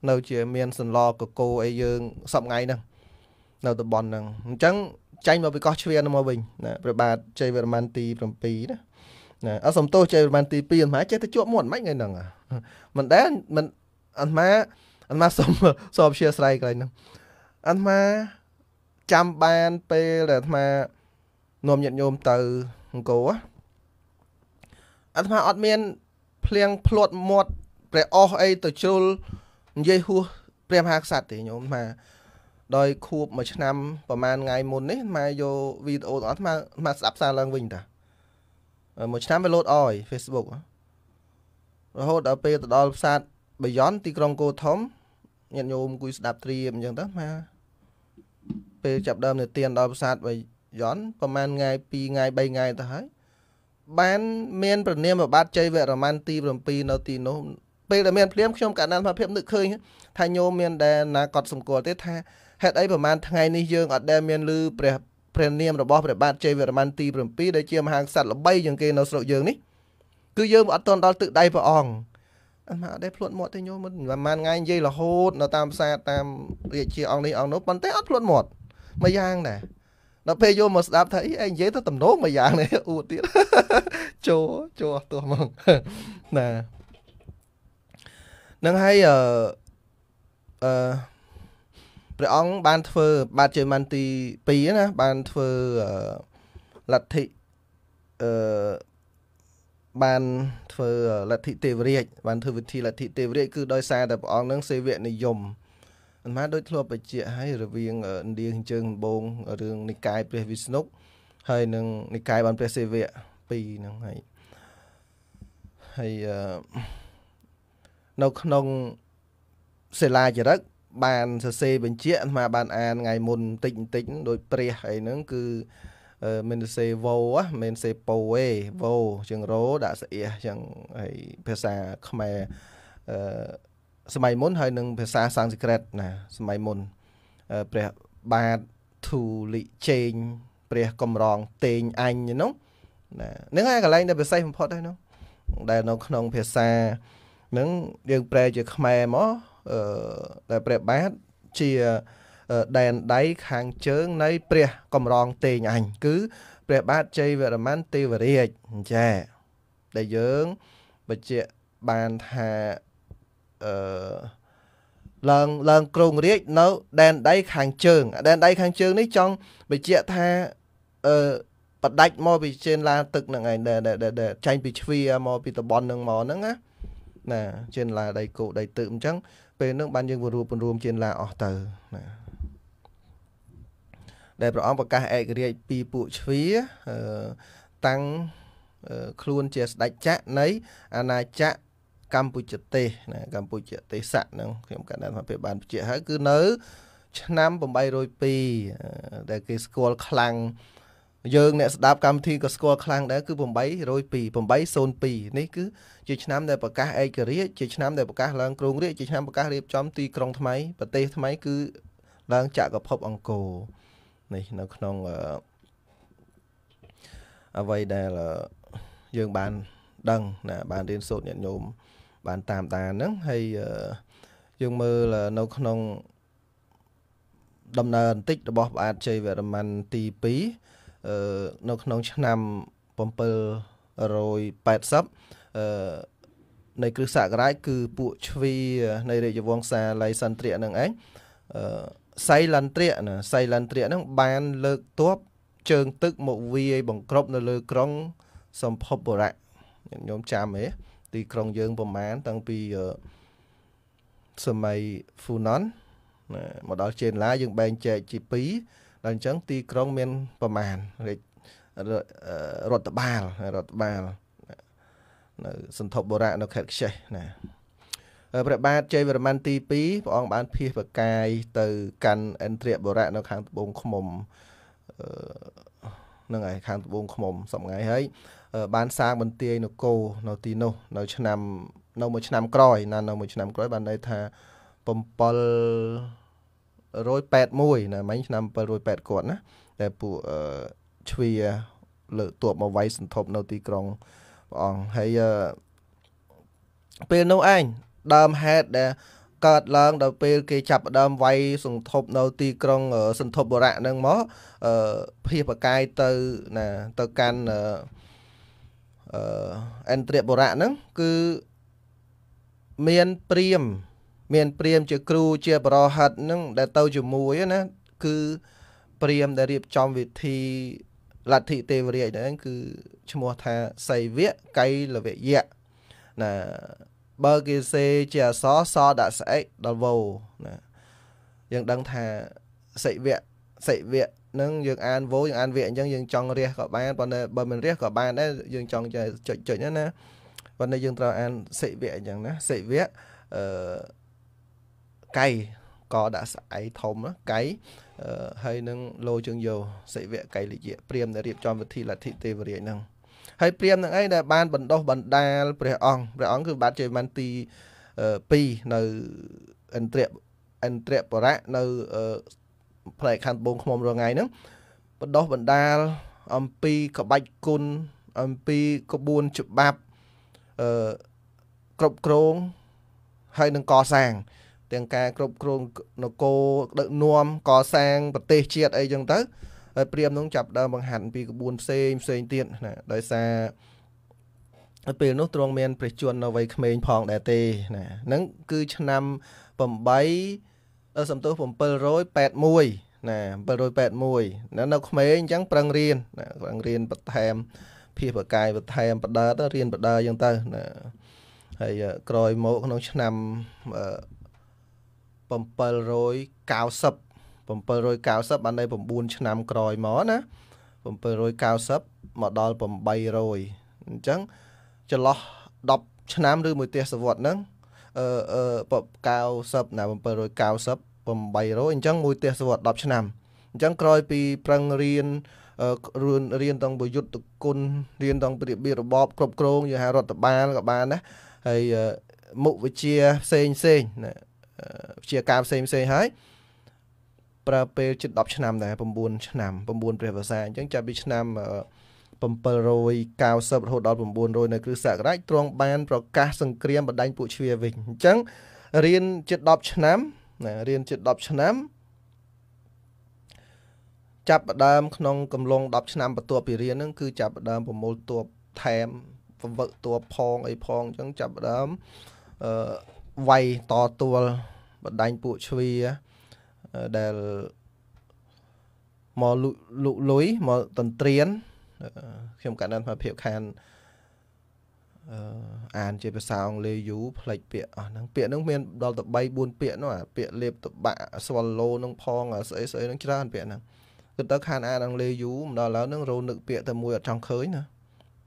នៅជាមានសន្លកកោអីយើងសប្ងៃហ្នឹងនៅតំបន់ហ្នឹងអញ្ចឹងចាញ់មកពីកោះជ្វានោះមកវិញណាព្រះបាទជ័យវរ្ម័នទី7ណាណាអត់សំទោសចេះប្រហែលទី2អាត្មាចេះតែជក់មាត់មិនហ្នឹងមិនដែលមិនអាត្មាអាត្មាសូមសូមអធិស្ឋានកន្លែងហ្នឹងអាត្មាចាំបានពេលដែលអាត្មានាំញាតិញោមទៅអង្គរអាត្មាអត់មានភ្លៀងភ្លាត់មាត់ព្រះអស់អីទៅជ្រុលនិយាយហួសព្រះមហាក្សត្រទេញោមអាត្មាដោយខួបមួយឆ្នាំប្រហែលថ្ងៃមុននេះអាត្មាយកវីដេអូរបស់អាត្មាអាត្មាស្ដាប់សារឡើងវិញតាមួយឆ្នាំវាលោតអយ Facebook រហូតដល់ពេលទៅដល់ផ្សារបាយ័នទីក្រុងកោធំញាតិញោមគួយស្ដាប់ត្រៀមអញ្ចឹងទៅមកពេលចាប់ដើមនៅទៀនដល់ផ្សារបាយ័នប្រហែលថ្ងៃ2ថ្ងៃ3ថ្ងៃទៅហើយបានមាន ប្រណិមបាទជ័យវរ្ម័នទី7នៅទីនោះពេលដែលមានភ្លាមខ្ញុំកណ្ដាលភាពនឹកឃើញថាញោមមានដែលណាកត់សម្គាល់ទេថាហេតុអីប្រហែលថ្ងៃនេះយើងអត់ដែលមានឮព្រះព្រះនាមរបស់ព្រះបាទជ័យវរ្ម័នទី7ដែលជាមហាក្សត្រល្បីជាងគេនៅស្រុកយើងនេះគឺយើងអត់ទាន់ដល់ទឹកដៃព្រះអង្គអត់មកដែរភ្លួតមាត់ទេញោមមិនប្រហែលថ្ងៃនិយាយរហូតនៅតាមផ្សារតាមរាជាអង្គនេះអង្គនោះប៉ុន្តែអត់ភ្លួតមាត់មួយយ៉ាងដែរដល់ពេលយកមកស្ដាប់ថាអីឯងនិយាយទៅទំនោរមួយយ៉ាងនេះអ៊ូទៀតចូលចូលអស់ទោះហ្មងណានឹងហើយអឺអឺព្រះអង្គបានធ្វើបាទជើមិនទី2ណាបានធ្វើលទ្ធិអឺបានធ្វើលទ្ធិទេវរាជបានធ្វើវិធីលទ្ធិទេវរាជគឺដោយសារតែព្រះអង្គនឹងសេវនិយមអន្មាដូចធ្លាប់បញ្ជាក់ឲ្យរវាងឥណ្ឌាខាងជើងដំបូងរឿងនិកាយព្រះវិស្ណុហើយនឹងនិកាយបានព្រះសិវៈពីរហ្នឹងហើយហើយនៅក្នុងសិលាចារឹកបានសរសេរបញ្ជាអាត្មាបានអានថ្ងៃមុនបន្តិចបន្តិចដោយព្រះអីហ្នឹងគឺមិនសេវោមិនសេពោទេវោជាងរោដាក់ស្អៀសជាងហើយភាសាខ្មែរអឺសម័យមុនហើយនឹងភាសាសំស្ក្រឹតណាសម័យមុនព្រះបាទធូលិជេងព្រះកំរងតេងអញហ្នឹងណាហ្នឹងហើយកន្លែងដែលពិសេសបំផុតហ្នឹងដែលនៅក្នុងភាសាហ្នឹងយើងប្រែជាខ្មែរមកដែលព្រះបាទជាដែនដៃខាងជើងនៃ ព្រះ កំរងទេញអញគឺព្រះបាទជ័យវរ្ម័នទេវរាជចាដែលយើងបញ្ជាក់បានថាអឺឡើងឡើងគ្រងរាជនៅ ដែនដីខាងជើងដែនដីខាងជើងនេះចង់បញ្ជាក់ថាអឺបដាច់មកពីចេនឡាទឹកហ្នឹងឯងដែលចាញ់ពីជ្វាមកពីតំបន់ហ្នឹងមកហ្នឹងណាណាចេនឡាដីគោដីទឹកអញ្ចឹងពេលហ្នឹងបានយើងពរួមពរួមជាឡាអស់ទៅណាដែលព្រះអង្គប្រកាសឯករាជ្យពីពួកជ្វាតាំងខ្លួនជាស្ដេចចក្រនៃ អាណាចក្រកម្ពុជាទេសណាកម្ពុជាទេសៈហ្នឹងខ្ញុំកណ្ដាលថាពេលបានបញ្ជាក់ហើយគឺនៅ ឆ្នាំ802ដែលគេស្គាល់ខ្លាំងយើងអ្នកស្ដាប់កម្មវិធីក៏ស្គាល់ខ្លាំងដែរគឺ802 802នេះគឺជាឆ្នាំដែលប្រកាសឯករាជ្យជាឆ្នាំដែលប្រកាសឡើងគ្រងរាជ្យជាឆ្នាំប្រកាសរៀបចំទីក្រុងថ្មីប្រទេសថ្មីគឺឡើងចក្រភពអង្គរនេះនៅក្នុងអ្វីដែលយើងបានដឹងណា បានរៀនសូត្រញាតិញោមបានតាមដានហ្នឹងហើយយើងមើលនៅក្នុងដំណើរបន្តិចរបស់ព្រះបាទជ័យវរ្ម័នទី2នៅក្នុងឆ្នាំ780នៃគ្រិស្តសករាជគឺពួកជ្វីនៃរាជវង្សាឡៃសិនត្រានឹងឯងសៃឡាន់ត្រាណាសៃឡាន់ត្រានឹងបានលើកទ័ពជើងទឹកមកវាយបង្ក្រប់ នៅលើ ក្រុង សំភពបុរៈខ្ញុំចាំហ៎ទីក្រុងយើងប្រមាណតាំងពីសម័យហ្វូណនមកដល់ចេនឡា យើងបែងចែកជា2ដល់អញ្ចឹងទីក្រុងមានប្រមាណរាជរដ្ឋបាលរដ្ឋបាលនៅសន្ធបុរៈនៅ ខេត្តខ្ចេះណាព្រះបាទជ័យវរ្ម័នទី2ព្រះអង្គបានភៀសប្រកាយ ទៅកាន់ឥន្ទ្របុរៈនៅ ខាងត្បូងឃុំនឹងឯខាងត្បូងឃុំសំងៃហើយបានសាងបន្ទាយនគរនៅទីនោះនៅឆ្នាំនៅមួយឆ្នាំក្រោយណានៅមួយឆ្នាំក្រោយបានន័យថា7 781ណាមិញឆ្នាំ708គាត់ណាតែពួកជ្វាលើកតួមកវាយសន្ធប់នៅទីក្រុងព្រះអង្គហើយពេលនោះឯងដើមហេតុដែលកើតឡើងដល់ពេលគេចាប់ដើមវាយសន្ធប់នៅទីក្រុងសន្ធប់បរៈហ្នឹងមកអឺភៀសបកាយទៅណាទៅកាន់អឺអិនត្រិបរៈហ្នឹងគឺមានព្រាមមានព្រាមជាគ្រូជាបរហិតនឹងដែលទៅជាមួយណាគឺព្រាមដែលរៀបចំវិធីលទ្ធិទេវរាជហ្នឹងគឺឈ្មោះថាសីវៈកៃលវយៈណាបើគេសេជាអសសដាក់ស្អិដល់វោណាយើងដឹងថាសិវៈសិវៈនឹងយើងអានវោយើងអានវៈអញ្ចឹងយើងចង់រះក៏បានប៉ុន្តែបើមិនរះក៏បានដែរយើងចង់ចុចចុចណាប៉ុន្តែយើងត្រូវអានសិវៈអញ្ចឹងណាសិវៈអឺកៃកដាក់ស្អៃធំកៃហើយនឹងលោជើងយោសិវៈកៃលិយៈព្រាមដែលរៀបចំវិធីលទ្ធិទេវរាជហ្នឹងហើយព្រាមនឹងអីដែលបានបណ្ដោះបណ្ដាលព្រះអង្គព្រះអង្គគឺបាទជ័យមន្ទី2នៅអន្តរអន្តរបរៈនៅផ្នែកខាងត្បូងឃុំរងថ្ងៃហ្នឹងបណ្ដោះបណ្ដាលអំពីក្បាច់គុណអំពីក្បួនច្បាប់អឺគ្រប់គ្រងហើយនឹងកសាងអឺទាំងការគ្រប់គ្រងនគរដឹកនាំកសាងប្រទេសជាតិអីចឹងទៅហើយព្រាមនឹងចាប់ដើមបង្ហាត់ពីក្បួនផ្សេងផ្សេងទៀតណាដោយសារហើយពេលនោះទ្រង់មានព្រះជន្មនៅវ័យក្មេងផងដែរទេណាហ្នឹងគឺឆ្នាំ8សំទោស781ណា781ណានៅក្មេងអញ្ចឹងប្រឹងរៀនណាប្រឹងរៀនបន្ថែមភាសបកាយបន្ថែមបដើទៅរៀនបដើអញ្ចឹងទៅណាហើយក្រោយមកក្នុងឆ្នាំ790 790បានន័យ9ឆ្នាំ ក្រោយមកណា790មកដល់800អញ្ចឹងចន្លោះ10ឆ្នាំឬមួយទសវត្សហ្នឹងអឺអឺ90ណា790 800អញ្ចឹងមួយទសវត្ស10ឆ្នាំអញ្ចឹងក្រោយពីប្រឹងរៀនរៀនរៀនទាំងបយុទ្ធគុណរៀនទាំងប្រៀបៀបរបបគ្រប់គ្រងយន្តហោរដ្ឋបាលក៏បានណាហើយមុខវិជ្ជាផ្សេងផ្សេងណាជាការផ្សេងផ្សេងហើយប្រើពេលជិត10ឆ្នាំដែរ9ឆ្នាំ9ព្រះវស្សាអញ្ចឹងចាប់ពីឆ្នាំ790រហូតដល់900នៅគ្រិស្តសករាជទ្រង់បានប្រកាសសង្គ្រាមបណ្ដាញពួកជ្វាវិញអញ្ចឹងរៀនជិត10ឆ្នាំណារៀនជិត10ឆ្នាំចាប់ផ្ដើមក្នុងកំឡុង10ឆ្នាំបន្ទាប់ពីរៀនហ្នឹងគឺចាប់ផ្ដើមប្រមូលទួបថែមពង្វឹកទួបផងអីផងអញ្ចឹងចាប់ផ្ដើមអឺវាយតទួលបណ្ដាញពួកជ្វាដែលមកលុកលុយមកតន្ត្រាន ខ្ញុំកណ្ដាលថាភាពខានអឺអានជាភាសាអង់គ្លេសយូផ្លេចពាក្យអស់ហ្នឹងពាក្យហ្នឹងមានដល់ទៅ3 4ពាក្យនោះអាពាក្យលេបតបាក់ស្វលឡូហ្នឹងផងអាស្អីស្អីហ្នឹងច្រើនពាក្យហ្នឹងគឺទៅខានអានអង់គ្លេសយូម្ដងឡើហ្នឹងរោនឹកពាក្យតែមួយអត់ចង់ឃើញណា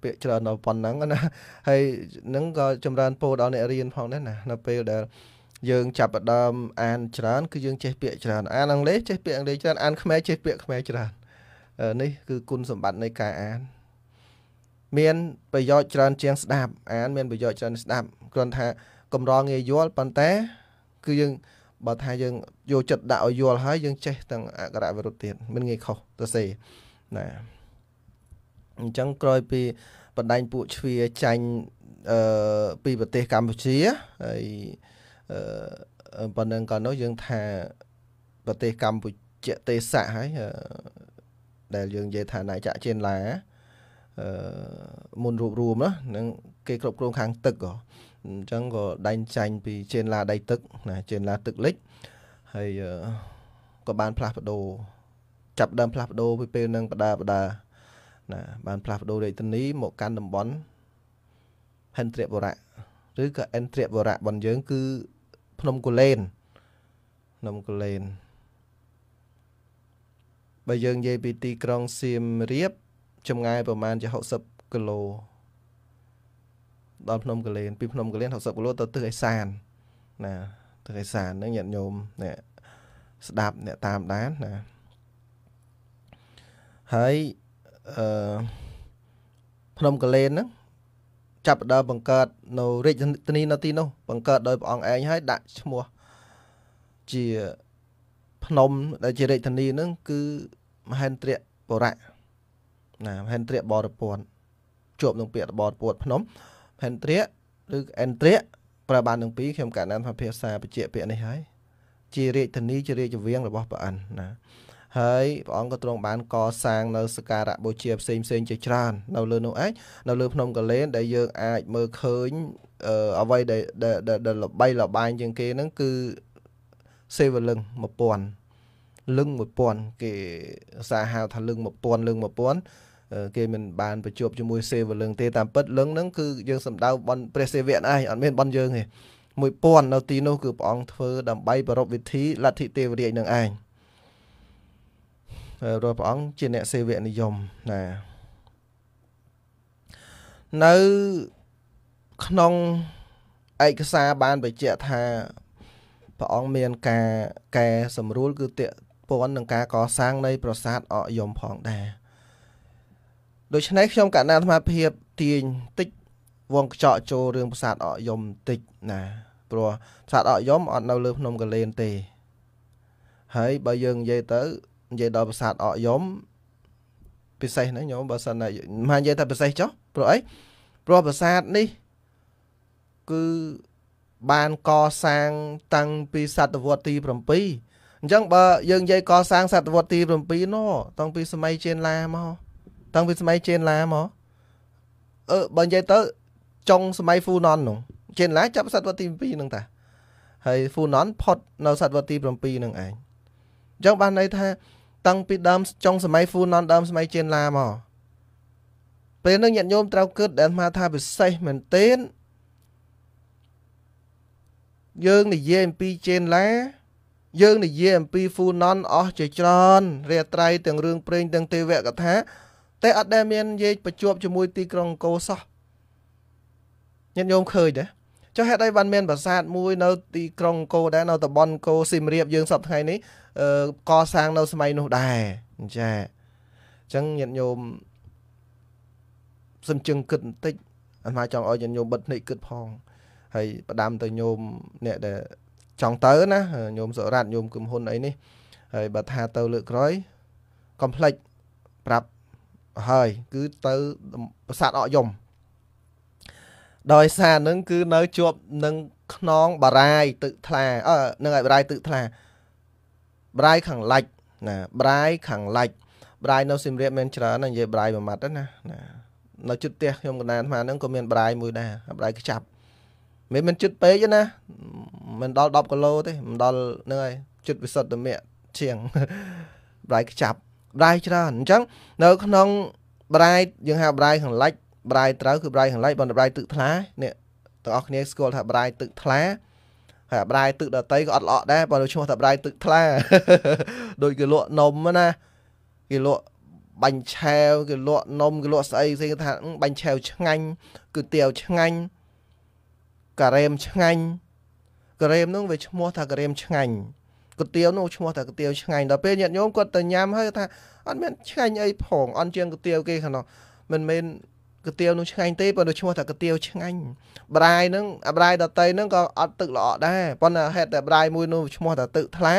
ពាក្យច្រើនដល់ប៉ុណ្ណឹងណាហើយនឹងក៏ចម្រើនពោដល់អ្នករៀនផងដែរណានៅពេលដែលយើងចាប់ផ្ដើមអានច្រើនគឺយើងចេះពាក្យច្រើនអានអង់គ្លេសចេះពាក្យអង់គ្លេសច្រើនអានខ្មែរចេះពាក្យខ្មែរច្រើននេះគឺគុណសម្បត្តិនៃការអាន មានប្រយោជន៍ច្រើនជាងស្ដាប់អានមានប្រយោជន៍ច្រើនស្ដាប់គ្រាន់ថាកម្រងាយយល់ប៉ុន្តែ គឺយើងបើថាយើងយកចិត្តដាក់ឲ្យយល់ហើយយើងចេះទាំងអក្ខរវិរុទ្ធទៀតមិនងាយខុសទៅសេណាអញ្ចឹងក្រោយពីបណ្ដាញពួកជ្វាចាញ់អឺពីប្រទេសកម្ពុជាហើយអឺប៉ុណ្ណឹងក៏នោះយើងថាប្រទេសកម្ពុជាទេសៈហើយដែលយើងនិយាយថាណៃចាក់ចេនឡាអឺមុនរួបរวมណានឹងគេគ្រប់គ្រងខាងទឹកហ៎អញ្ចឹងក៏ដែងចាញ់ពីចេនឡាដីទឹកណាចេនឡាទឹកលិចហើយក៏បានផ្លាស់ប្ដូរចាប់ដើមផ្លាស់ប្ដូរពីពេលនឹងបដាបដាណាបានផ្លាស់ប្ដូររាជធានី មកកាន់តំបន់ហិនទ្រវរៈឬក៏អិនទ្រវរៈរបស់យើង គឺភ្នំកូលែនភ្នំកូលែនបើយើងនិយាយពីទីក្រុងសៀមរាបចម្ងាយប្រហែលជា60គីឡូដល់ភ្នំកូលែនពីភ្នំកូលែន60គីឡូទៅទិសឦសានណាទិសឦសានហ្នឹងញាតិញោមអ្នកស្ដាប់អ្នកតាមដានណាហើយអឺភ្នំកលែនហ្នឹង ចាប់ដើមបង្កើតនៅរាជធានីនៅទីនោះបង្កើតដោយព្រះអង្គឯងហើយដាក់ឈ្មោះជាភ្នំដែលជារាជធានីហ្នឹងគឺមហេន្ទ្រៈបុរៈណាមហេន្ទ្រៈបរពន្ធជាប់នឹងពាក្យបរពន្ធភ្នំមហេន្ទ្រៈឬអេន្ទ្រៈប្រើបានទាំងពីរខ្ញុំកណ្ដាលថាភាសាបជាពាក្យនេះហើយជារាជធានីជារាជវាំងរបស់ព្រះអិនណាហើយព្រះអង្គក៏ទ្រង់បានកសាងនៅសក្ការៈបូជាផ្សេងផ្សេងជាច្រើន នៅលើនោះឯងនៅលើភ្នំកលែនដែលយើងអាចមើលឃើញអ្វីដែលដែលល្បីល្បាញជាងគេហ្នឹងគឺសេវលឹង1000លឹង1000គេសាហៅថាលឹង1000លឹង1000គេមិនបានប្រជប់ជាមួយសេវលឹងទេតាមពិតលឹងហ្នឹងគឺយើងសម្ដៅបនព្រះសេវៈឯងអត់មានបនយើងទេ1000នៅទីនោះគឺព្រះអង្គធ្វើដើម្បីប្ររពវិធីលទ្ធិទេវរាជនឹងឯងរបស់ព្រះអង្គជាអ្នក សេវនិយមណានៅក្នុងឯកសារបានបញ្ជាក់ថាព្រះអង្គមានការកែសម្រួលគឺតេពន់នឹងការកសាងនៃ ប្រាសាទអកយមផងដែរដូច្នេះខ្ញុំកណ្ដាលអាត្មាភាពទាញតិចវងកញ្ចក់ចូលរឿងប្រាសាទអកយមតិចណាព្រោះប្រាសាទអកយមអត់នៅលើ ភ្នំកលែនទេ ហើយបើយើងនិយាយទៅនិយាយដល់ប្រាសាទអកយមពិសេសណាញោមបើសិនណាមកនិយាយថាពិសេសចុះព្រោះអីព្រោះប្រាសាទនេះ គឺបានកសាងតាំងពីសតវត្សទី7អញ្ចឹងបើយើងនិយាយកសាងសតវត្សទី7នោះតាំងពីសម័យចេនឡាមកតាំងពីសម័យចេនឡាមកអឺបើនិយាយទៅ ចុងសម័យហ្វូណននោះចេនឡាចាប់សតវត្សទី7ហ្នឹង តាហើយហ្វូណនផុតនៅសតវត្សទី7ហ្នឹងឯងអញ្ចឹងបានន័យថាតាំងពីដើមចុងសម័យហ្វូណនដើមសម័យចេនឡាមកពេលនឹងញាតិញោមត្រូវគិតដែលថាថាពិសេសមែនទែនយើងនិយាយអំពីចេនឡា យើងនិយាយអំពីហ្វូណនអស់ជាច្រើនរាត្រីទាំងរឿងព្រេងទាំងទេវកថាតែអត់ដែលមាននិយាយបញ្ជាប់ជាមួយ ទីក្រុងអង្គរសោះញាតិញោមឃើញដែរចុះហេតុអីបានមានប្រាសាទមួយនៅទីក្រុងអង្គរដែរនៅតំបន់អង្គរសៀមរាបយើងសប្តាហ៍ថ្ងៃនេះកសាងនៅសម័យនោះដែរចាអញ្ចឹងញាតិញោមសិនជឹងគិតបន្តិចអាត្មាចង់ឲ្យញាតិញោមបិទភ្នែកគិតផងហើយផ្ដាំទៅញោមអ្នកដែលចង់ទៅណាញោមសុរ៉ាត់ញោមគឹមហ៊ុនអីនេះហើយបើថាទៅលើកក្រោយកុំភ្លេចប្រាប់ហើយគឺទៅប្រាសាទអកយំដោយសារនឹងគឺនៅជាប់នឹងខ្នងបារាយទឹកថ្លាអឺនឹងឲ្យបារាយទឹកថ្លាបារាយខាងលិចណាបារាយខាងលិចបារាយនៅសៀមរាបមានច្រើនណានិយាយបារាយមួយម៉ាត់ណាណានៅជិតផ្ទះខ្ញុំកណ្ដាលអាត្មាហ្នឹងក៏មានបារាយមួយដែរបារាយខ្ចាប់មិនមិនជិតពេកទេណាមិនដល់10គីឡូទេមិនដល់ហ្នឹងហើយជិតវិសុទ្ធមៈជាងបារាយខ្ចាប់បារាយច្រើនអញ្ចឹង នៅ ក្នុងបារាយយើងហៅបារាយខាងលិចប្រាយត្រូវគឺប្រាយខាងលិចប៉ុន្តែប្រាយទឹកថ្លានេះទាំងអស់គ្នាស្គាល់ថាប្រាយទឹកថ្លាហើយអាប្រាយទឹកដតីក៏អត់ល្អដែរប៉ុន្តែឈ្មោះថាប្រាយទឹកថ្លាដូចគេលក់នំណាគេលក់បាញ់ឆាវគេលក់នំគេលក់ស្អីផ្សេងគេថាបាញ់ឆាវឆ្ងាញ់គឺទាវឆ្ងាញ់ការ៉េមឆ្ងាញ់ការ៉េមនោះវាឈ្មោះថាការ៉េមឆ្ងាញ់គុទៀវនោះឈ្មោះថាគុទៀវឆ្ងាញ់ដល់ពេលញាតិញោមគាត់ទៅញ៉ាំហើយថាអត់មានឆ្ងាញ់អីផងអន់ជាងគុទៀវគេខាងនោះមិនមែនកាទៀវនោះឆ្ងាញ់ទេប៉ុន្តែឈ្មោះថាកាទៀវឆ្ងាញ់ប្រៃហ្នឹងអាប្រៃដតីហ្នឹងក៏អត់ទឹកល្អដែរប៉ុន្តែហេតុតែប្រៃមួយនោះឈ្មោះថាទឹកថ្លា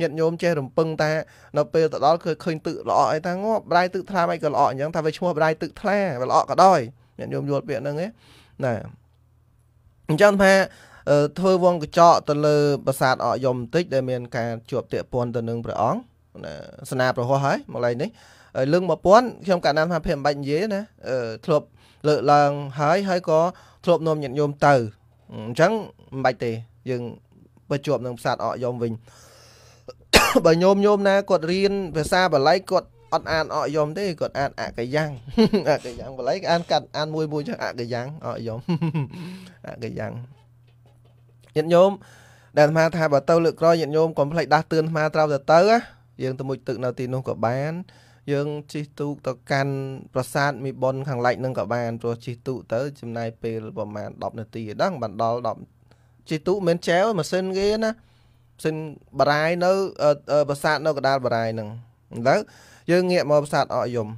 ញាតិញោមចេះរំពឹងថានៅពេលទៅដល់ឃើញឃើញទឹកល្អអីថាងាប់ប្រៃទឹកថ្លាមិនក៏ល្អអញ្ចឹងថាវាឈ្មោះប្រៃទឹកថ្លាវាល្អក៏ដោយញាតិញោមយល់ពាក្យហ្នឹងឯងណាអញ្ចឹងថាធ្វើវងកញ្ចក់ទៅលើប្រាសាទអកយមបន្តិចដែលមានការជាប់ទាក់ព័ន្ធទៅនឹងព្រះអង្គណាសនាប្រហោះហើយមកឡើយនេះលើក1000ខ្ញុំកណ្ដាលថាភាពមិនបាច់និយាយណាធ្លាប់លើកឡើងហើយហើយក៏ធ្លាប់នាំញាតិញោមទៅអញ្ចឹងមិនបាច់ទេយើងបើជាប់នឹងផ្សាតអកយមវិញបើញោមញោមណាគាត់រៀនភាសាបាលីគាត់អត់អានអកយម ទេគាត់អានអកយ៉ាងអកយ៉ាងបាលីអានកាត់អានមួយមួយចឹងអកយ៉ាងអកយមអកយ៉ាងញាតិញោមដែលអាត្មាថាបើទៅលើកក្រោយញាតិញោមកុំភ្លេចដាស់តឿនអាត្មាត្រូវទៅទៅយើងទៅមុជទឹកនៅទីនោះក៏បានយើងជិះទូកទៅកាន់ប្រាសាទមីបុនខាងលិចនឹងក៏បានព្រោះជិះទូកទៅចំណាយពេលប្រហែល10នាទីដល់បានដល់10ជិះទូកមិនចែវម៉ាស៊ីនគេណាម៉ាស៊ីនបារាយនៅប្រាសាទនៅកដាលបារាយហ្នឹងឥឡូវយើងងាកមកប្រាសាទអកយំ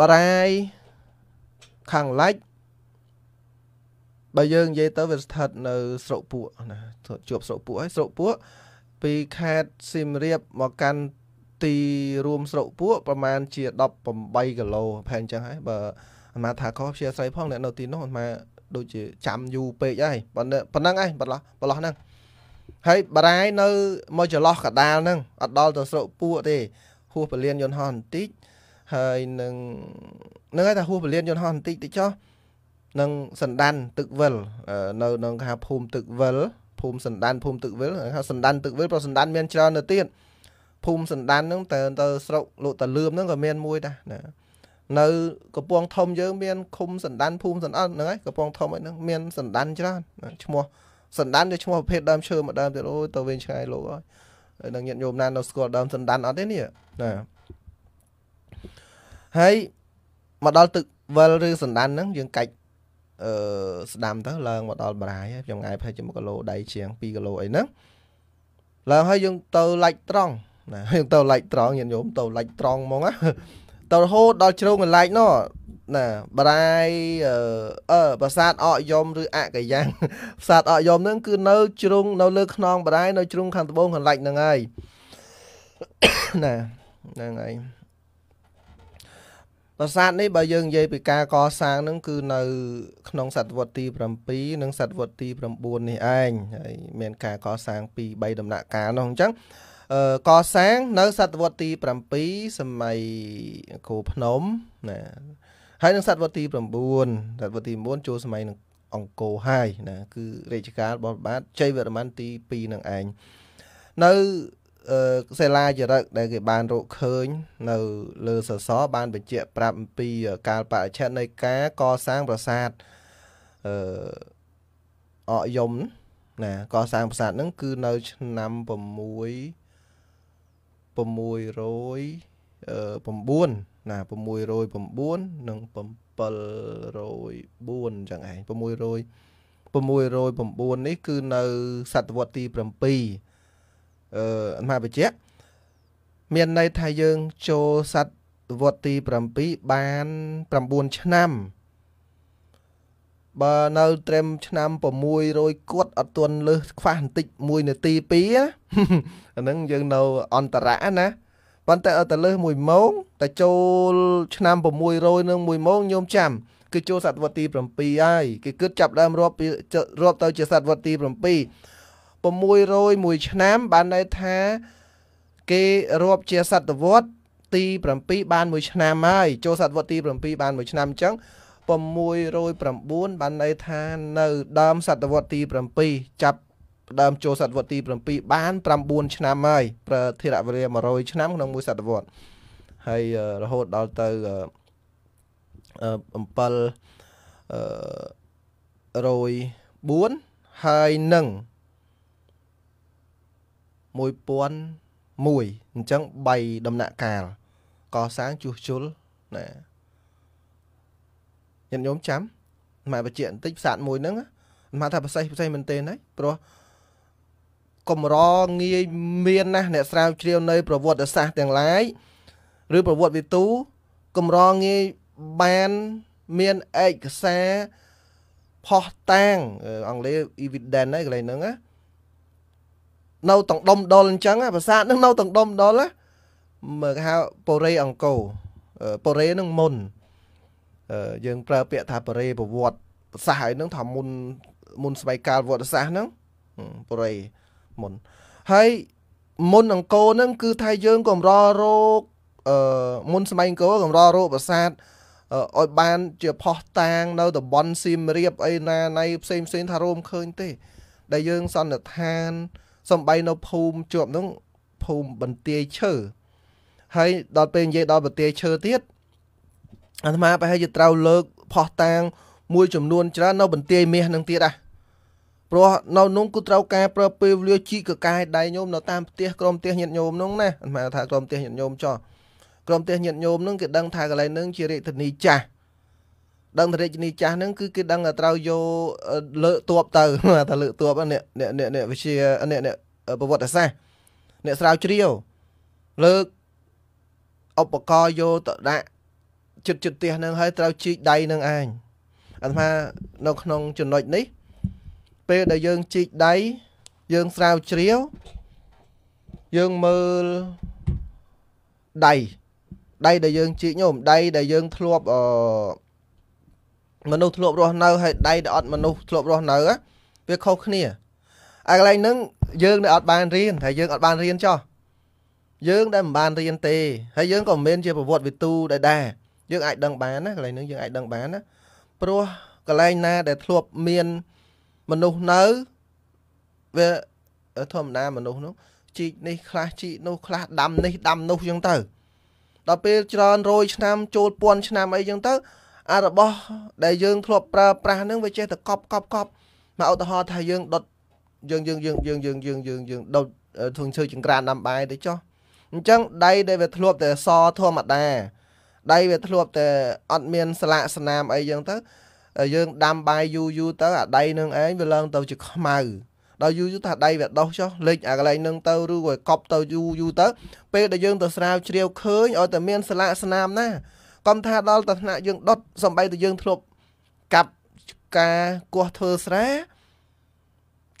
បារាយខាងលិចបើយើងនិយាយទៅវាស្ថិតនៅស្រុកពួកណាជួបស្រុកពួកហើយស្រុកពួកពីខេត្តសៀមរាបមកកាន់ទីរួមស្រុកពួកប្រហែលជា18គីឡូប្រហែលអញ្ចឹងហើយបើអាម៉ាថាខុសជាស្រីផងអ្នកនៅទីនោះអាម៉ាដូចជាចាំយូរពេកហើយប៉ុណ្ណឹងឯងបន្លោះបន្លោះហ្នឹងហើយបារាយនៅមកចន្លោះកដាលហ្នឹងអត់ដល់ទៅស្រុកពួកទេ ហួសពលានយន្តហោះបន្តិចហើយនឹងនឹងឯងថាហួសពលានយន្តហោះបន្តិចតិចចុះនឹងសណ្ដានទឹកវិល នៅក្នុងថាភូមិទឹកវិលភូមិសណ្ដានភូមិទឹកវិលហៅសណ្ដានទឹកវិលប្រសណ្ដានមានច្រើនទៅទៀតភូមិសណ្ដានហ្នឹងទៅទៅស្រុកលោកតលឿមហ្នឹងក៏មានមួយដែរណានៅកំពង់ធំយើងមានឃុំសណ្ដានភូមិសណ្ដានហ្នឹងឯងកំពង់ធំហ្នឹងមានសណ្ដានច្រើនឈ្មោះសណ្ដានវាឈ្មោះប្រភេទដើមឈើមួយដើមទៀតអូយទៅវិញឆ្ងាយលោកអើយហើយនឹងញាតិញោមណានៅស្គាល់ដើមសណ្ដានអត់ទេនេះណាហើយមកដល់ទឹកវិលឬសណ្ដានហ្នឹងយើងកាច់អឺស្ដាំទៅឡើងមកដល់បរាយចម្ងាយប្រហែលជា1គីឡូដៃជាង2គីឡូអីហ្នឹងឡើងហើយយើងទៅឡាច់ត្រង់ណាយើងទៅលៃត្រង់ញាតិញោមទៅលៃត្រង់ហ្មងណាទៅរហូតដល់ជ្រងកន្លែងនោះណាបារាយអឺប្រាសាទអកយមឬអកយ៉ាងប្រាសាទអកយមហ្នឹង គឺនៅជ្រុងនៅលើខ្នងបារាយ នៅ ជ្រុងខាងត្បូងកន្លែងហ្នឹងហើយណាហ្នឹងហើយប្រាសាទនេះបើយើងនិយាយពីការកសាងហ្នឹងគឺនៅ ក្នុងសតវត្សទី7និងសតវត្សទី9នេះឯងហើយមានការកសាងពី3ដំណាក់កាលនោះអញ្ចឹងកសាងនៅសតវត្សទី7សម័យគោភ្នំណា ហើយនឹងសតវត្សទី9សតវត្សទី9ចូលសម័យនឹងអង្គរហើយណាគឺរាជកាលរបស់បាទជ័យវរ្ម័នទី2នឹងឯងនៅសិលាចារឹកដែលគេបានរកឃើញ នៅ លើសសរបានបញ្ជាក់ប្រាប់អំពីកាលបរិច្ឆេទនៃការកសាងប្រាសាទអឺអកយមណា កសាងប្រាសាទហ្នឹង គឺនៅឆ្នាំ6 609ណា609និង704អញ្ចឹងឯង600 609នេះ គឺនៅសតវត្សទី7អឺអាមាបច្ចៈមានន័យថាយើងចូលសតវត្សទី7បាន9ឆ្នាំបើនៅត្រឹមឆ្នាំ600គាត់អត់ទាន់លើសខ្វះបន្តិច1នាទី2ណាអាហ្នឹងយើងនៅ អន្តរៈណាប៉ុន្តែអត់ទៅលើស1ម៉ោងតែចូល ឆ្នាំ600នឹង1ម៉ោងញោមចាំគឺចូលសតវត្សទី7ហើយគេគិតចាប់ដើមរាប់រាប់ទៅជាសតវត្សទី7 601ឆ្នាំបានន័យថាគេរាប់ជាសតវត្សទី7បាន1ឆ្នាំហើយចូលសតវត្សទី7បាន1ឆ្នាំអញ្ចឹង609បានន័យថានៅ ដើមសតវត្សទី7ចាប់ដើមចូលសតវត្សទី7បាន9ឆ្នាំហើយប្រធិរវេ100ឆ្នាំក្នុងមួយសតវត្សហើយរហូតដល់ទៅ704ហើយនឹង1001អញ្ចឹង3ដំណាក់កាលកសាងជួសជុលណាញាតិញោមចាំម៉ែបច្ចៈបន្តិចផ្សាតមួយហ្នឹងម៉ែថាប្រសេះប្រសេះមែនទេណាព្រោះកំរងាយមានណាស់អ្នកស្រាវជ្រាវនៅ ប្រវត្តិសាស្ត្រទាំងឡាយឬប្រវត្តិវិទូ កំរងាយបានមានឯកសារផោះតាំងអង់គ្លេស evidence ហើយកន្លែងហ្នឹងណានៅទាំងដុំដុលអញ្ចឹងប្រាសាទហ្នឹងនៅទាំងដុំដុលមើលគេហៅប៉ូរេអង្គរប៉ូរេហ្នឹងមុនយើងប្រើពាក្យថាបរិយប្រវត្តិប្រសាសហើយនឹងថាមុនមុនស្វ័យកាលវត្តសាសហ្នឹងបរិយមុនហើយមុនអង្គរហ្នឹង គឺថាយើងកម្ររោគអឺមុនសម័យអង្គរកម្ររោគប្រាសាទឲ្យបានជាផោះតាង នៅតំបន់សៀមរាបអីណាណៃផ្សេងផ្សេងថារោមឃើញទេដែលយើងសន្និដ្ឋានសំបីនៅភូមិជាប់ហ្នឹងភូមិបន្ទាយឈើហើយដល់ពេលនិយាយដល់បន្ទាយឈើទៀតអាត្មាប្រហែលជាត្រូវលើកផោះតាងមួយចំនួន ច្រើននៅបន្ទាយមាសនឹងទៀតដែរព្រោះនៅនោះគឺត្រូវការប្រើពេលវេលាជីកកកាយដៃញោមនៅតាមផ្ទះក្រុមផ្ទះញាតញោមនោះណាអាត្មាថាក្រុមផ្ទះញាតញោមចោះក្រុមផ្ទះញាតញោមនឹងគេដឹងថាកន្លែងនឹងជារាជធានីចាស់ដឹងរាជធានីចាស់នឹងគឺគេដឹងថាត្រូវយកលើកតួបទៅថាលើកតួបអ្នកអ្នកអ្នកវិជាអ្នកអ្នកប្រវត្តិសាស្ត្រអ្នកស្រាវជ្រាវលើកឧបករណ៍យកទៅដាក់ចិត្តចិត្តផ្ទះនឹងហើយត្រូវជីកដៃនឹងឯងអាត្មានៅក្នុងចំណុចនេះ ពេលដែលយើងជីកដៃយើងស្រាវជ្រាវយើងមើលដៃដៃដែលយើងជីកញោមដៃដែលយើង ធ្លាប់អឺមនុស្សធ្លាប់រស់នៅ ហើយដៃដែលអត់មនុស្សធ្លាប់រស់នៅវាខុសគ្នាអាកន្លែងហ្នឹងយើងនៅអត់បានរៀនតែយើងអត់បានរៀនចោះយើងដែលមិនបានរៀនទេហើយយើងក៏មិនមែនជាប្រវត្តិវិទូដែរដែរយើងអាចដឹងបានណាកន្លែងហ្នឹងយើងអាចដឹងបានណាព្រោះកន្លែងណាដែលធ្លាប់មានមនុស្សនៅវាធម្មតាមនុស្សនោះជីកនេះខ្លះជីកនោះខ្លះដាំនេះដាំនោះអញ្ចឹងទៅដល់ពេលច្រើនរយឆ្នាំចូលពាន់ឆ្នាំអីអញ្ចឹងទៅអារបស់ដែលយើង ធ្លាប់ប្រើប្រាស់ហ្នឹងវាចេះតែកប់កប់កប់មកឧទាហរណ៍ថាយើងដុតយើងយើងយើងយើងយើងយើងយើងយើងដុតធុងឈើចង្ក្រានដាំបាយទៅចុះអញ្ចឹងដៃដែលវាធ្លាប់តែសធម្មតាដៃវាធ្លាប់តែអត់មានស្លាកស្នាមអីចឹងទៅយើងដាំបាយយូរយូរទៅអាដៃនឹងឯងវាឡើងទៅជាខ្មៅដល់យូរយូរថាដៃវាដោះចុះលេចអាកន្លែងនឹងទៅឬក៏កប់ទៅយូរយូរទៅពេលដែលយើងទៅស្រាវជ្រាវឃើញឲ្យតែមានស្លាកស្នាមណាគំថាដល់តែថ្នាក់យើងដុតសំបីតែយើងធ្លាប់កាប់ការគោះធ្វើស្រែ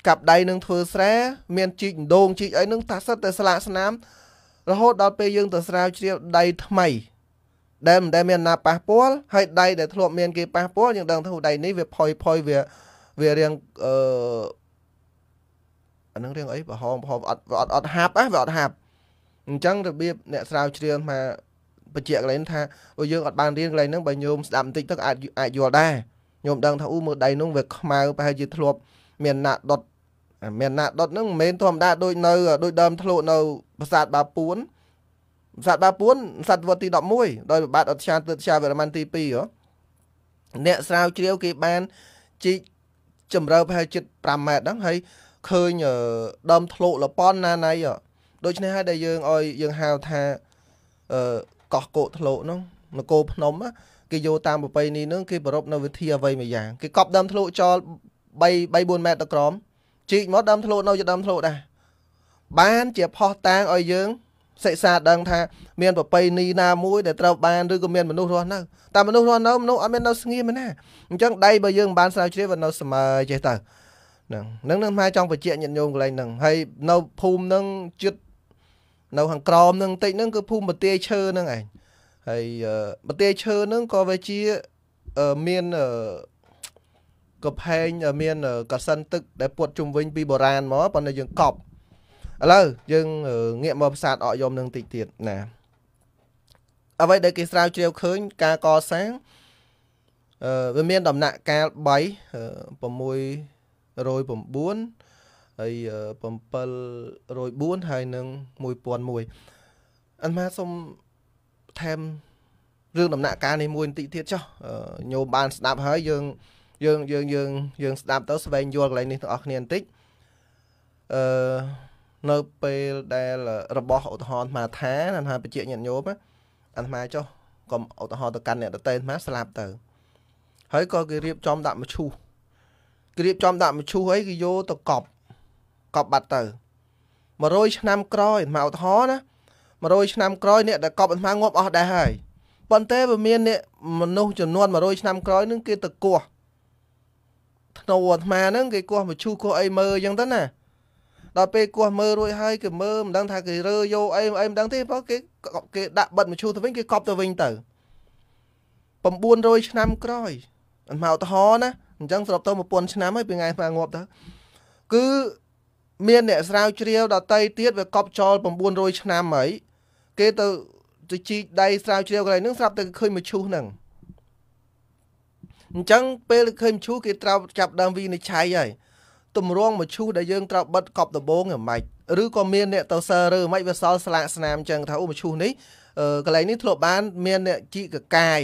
កាប់ដៃនឹងធ្វើស្រែមានជីកដងជីកអីនឹងថាសិតតែស្លាកស្នាមរហូតដល់ពេលយើងទៅស្រាវជ្រាវដៃថ្មីដែលមិនដែលមានណាប៉ះពាល់ហើយដៃដែលធ្លាប់មានគេប៉ះពាល់យើងដឹងថាដៃនេះវាផុយផុយវាវារៀងអឺអានឹងរៀងអីប្រហោងប្រហោងអត់អត់អត់ហាប់ហ៎វាអត់ហាប់អញ្ចឹងរបៀបអ្នកស្រាវជ្រាវថាបញ្ជាក់កន្លែងថាបើយើងអត់បានរៀនកន្លែងហ្នឹងបើញោមស្ដាប់បន្តិចទៅអាចអាចយល់ដែរញោមដឹងថាអ៊ូមើលដៃនោះវាខ្មៅប្រហែលជាធ្លាប់មានណាក់ដុតមានណាក់ដុតហ្នឹងមិនមែនធម្មតាដូចនៅដូចដើមធ្លុះនៅប្រាសាទបាពួនសត្វបាពួនសត្វវត្តទី11ដោយបាទអត់ឆាទិតឆាវរម័នទី2ហ៎អ្នកស្រាវជ្រាវគេបានជីកជំរើប្រហែលជិត5ម៉ែត្រហ្នឹងហើយឃើញដើមធ្លុកលប៉ុនណាណៃដូច្នេះហើយដែលយើងឲ្យយើងហៅថាអឺកោះកោធ្លុកហ្នឹងនគរភ្នំគេយកតាមប្រពៃណីហ្នឹងគេប្រពៃនៅវិធីអ្វីមួយយ៉ាងគេកប់ដើមធ្លុកចោល3 3 4ម៉ែត្រទៅក្រោមជីកមកដើមធ្លុកនៅជាដើមធ្លុកដែរបានជាផោះតាងឲ្យយើងសិក្សាដឹងថាមានប្រពៃណីណាមួយដែលត្រូវបានឬក៏មានមនុស្សរស់នៅតែមនុស្សរស់នៅមនុស្សអត់មាននៅស្ងៀមណាអញ្ចឹងដៃបើយើងមិនបានស្រាវជ្រាវវានៅស្មើចេះទៅហ្នឹងហ្នឹងនឹងម៉ែចង់បញ្ជាក់ញាតិញោមកន្លែងហ្នឹងហើយនៅភូមិហ្នឹងជិតនៅខាងក្រមហ្នឹងតិចហ្នឹងគឺភូមិបទាយឈើហ្នឹងឯងហើយបទាយឈើហ្នឹងក៏វាជាមានកំផែងមានកាសិនទឹកដែលពុតជុំវិញពីបុរាណមកប៉ុន្តែយើងកប់ឥឡូវយើងងាកមកផ្សារអកយមនឹងតិចទៀតណាអ្វីដែលគេស្រាវជ្រាវឃើញការកសាងអឺវាមានដំណាក់កាល3 609ហើយ704ហើយនឹង1001អាត្មាសូមបន្ថែមរឿងដំណាក់កាលនេះមួយបន្តិចទៀតចុះញោមបានស្ដាប់ហើយយើងយើងយើងយើងយើងស្ដាប់ទៅស្វែងយល់កន្លែងនេះទាំងអស់គ្នាបន្តិចអឺនៅពេលដែលរបស់ឧទាហរណ៍អាត្មាថាអាត្មាបញ្ជាក់ញាតិញោមអាត្មាចុះកុំឧទាហរណ៍ទៅកាន់អ្នកដតេអាត្មាស្លាប់ទៅហើយក៏គេរៀបចំដាក់មឈូសគេរៀបចំដាក់មឈូសអីគេយកទៅកប់កប់បាត់ទៅ100ឆ្នាំក្រោយអាត្មាឧទាហរណ៍ណា100ឆ្នាំក្រោយអ្នកដែលកប់អាត្មាងាប់អស់ដែរហើយប៉ុន្តែវាមានអ្នកមនុស្សចំនួន100ឆ្នាំក្រោយនឹងគេទៅគោះធ្នូអាត្មាហ្នឹងគេគោះមឈូសគោះអីមើលអញ្ចឹងទៅណាដល់ពេលគោះមើលរួចហើយគេមើលមិនដឹងថាគេរើយកអីអីមិនដឹងទេព្រោះគេគេដាក់បិទមឈូសទៅវិញគេកប់ទៅវិញទៅ900ឆ្នាំក្រោយអត់មកឧទាហរណ៍ណាអញ្ចឹងសរុបទៅ1000ឆ្នាំហើយពីថ្ងៃស្មាងាប់ទៅគឺមានអ្នកស្រាវជ្រាវដតីទៀតវាកប់ចោល900ឆ្នាំហើយគេទៅទៅជីកដៃស្រាវជ្រាវកន្លែងហ្នឹងស្រាប់តែឃើញមឈូសហ្នឹងអញ្ចឹងពេលឃើញមឈូសគេត្រូវចាប់ដើមវិនិច្ឆ័យហើយទម្រង់មឈូសដែលយើងត្រូវបិទកប់ដំបងហ្មងឬក៏មានអ្នកទៅសើឬហ្មងវាសល់ស្លាកស្នាមចឹងថាអូមឈូសនេះកន្លែងនេះធ្លាប់បានមានអ្នកជីកកាយ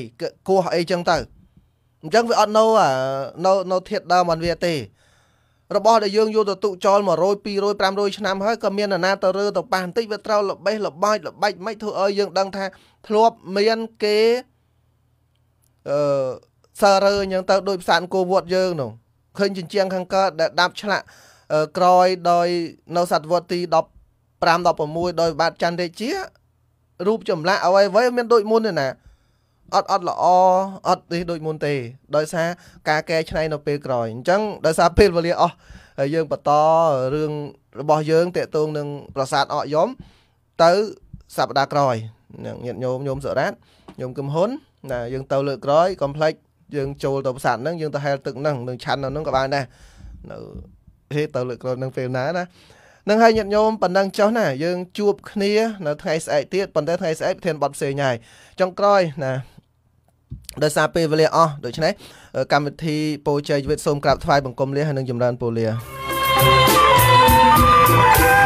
គោះអីចឹងទៅអញ្ចឹងវាអត់នៅនៅនៅធាតដើមអនវាទេរបស់ដែលយើងយកទៅទុកចោល100 200 500ឆ្នាំហើយក៏មានអាណាទៅរើទៅប៉ះបន្តិចវាត្រូវលបេះលបាច់លបាច់មិនធ្វើឲ្យយើងដឹងថាធ្លាប់មានគេអឺសាររើអញ្ចឹងទៅដោយផ្សានគោវត្តយើងនោះឃើញជញ្ជាំងខាងកើតដែលដាប់ឆ្លាក់ក្រោយដោយនៅសតវត្សទី15 16ដោយបាទច័ន្ទរាជារូបចម្លាក់អ្វីអ្វីមានដូចមុនទេណាអត់អត់ល្អអត់នេះដូចមុនទេ ដោយសារការកែឆ្នៃនៅពេលក្រោយអញ្ចឹងដោយសារពេលវេលាអស់ហើយយើងបន្តរឿងរបស់យើងតកតងនឹងប្រាសាទអកយំទៅសប្តាហ៍ក្រោយនឹងញាតិញោមញោមសរ៉ាតញោមគឹមហ៊ុនណា យើងទៅលើកក្រោយ complex យើងចូលទៅប្រាសាទហ្នឹងយើងទៅហែលទឹកហ្នឹងនឹងឆាន់នៅហ្នឹងក៏បានដែរនៅទេទៅលើក្រុមហ្នឹងពេលណាណានឹងហើយញាតិញោមប៉ុណ្ណឹងចុះណាយើងជួប គ្នានៅថ្ងៃស្អែកទៀតប៉ុន្តែថ្ងៃស្អែកប្រធានបတ်ផ្សេងហើយចុងក្រោយណាដោយសារពេលវេលាអស់ដូច្នេះកម្មវិធីពោជ័យជីវិតសូមក្រាបថ្វាយបង្គំលាហើយនឹងចម្រើនពូលា thank you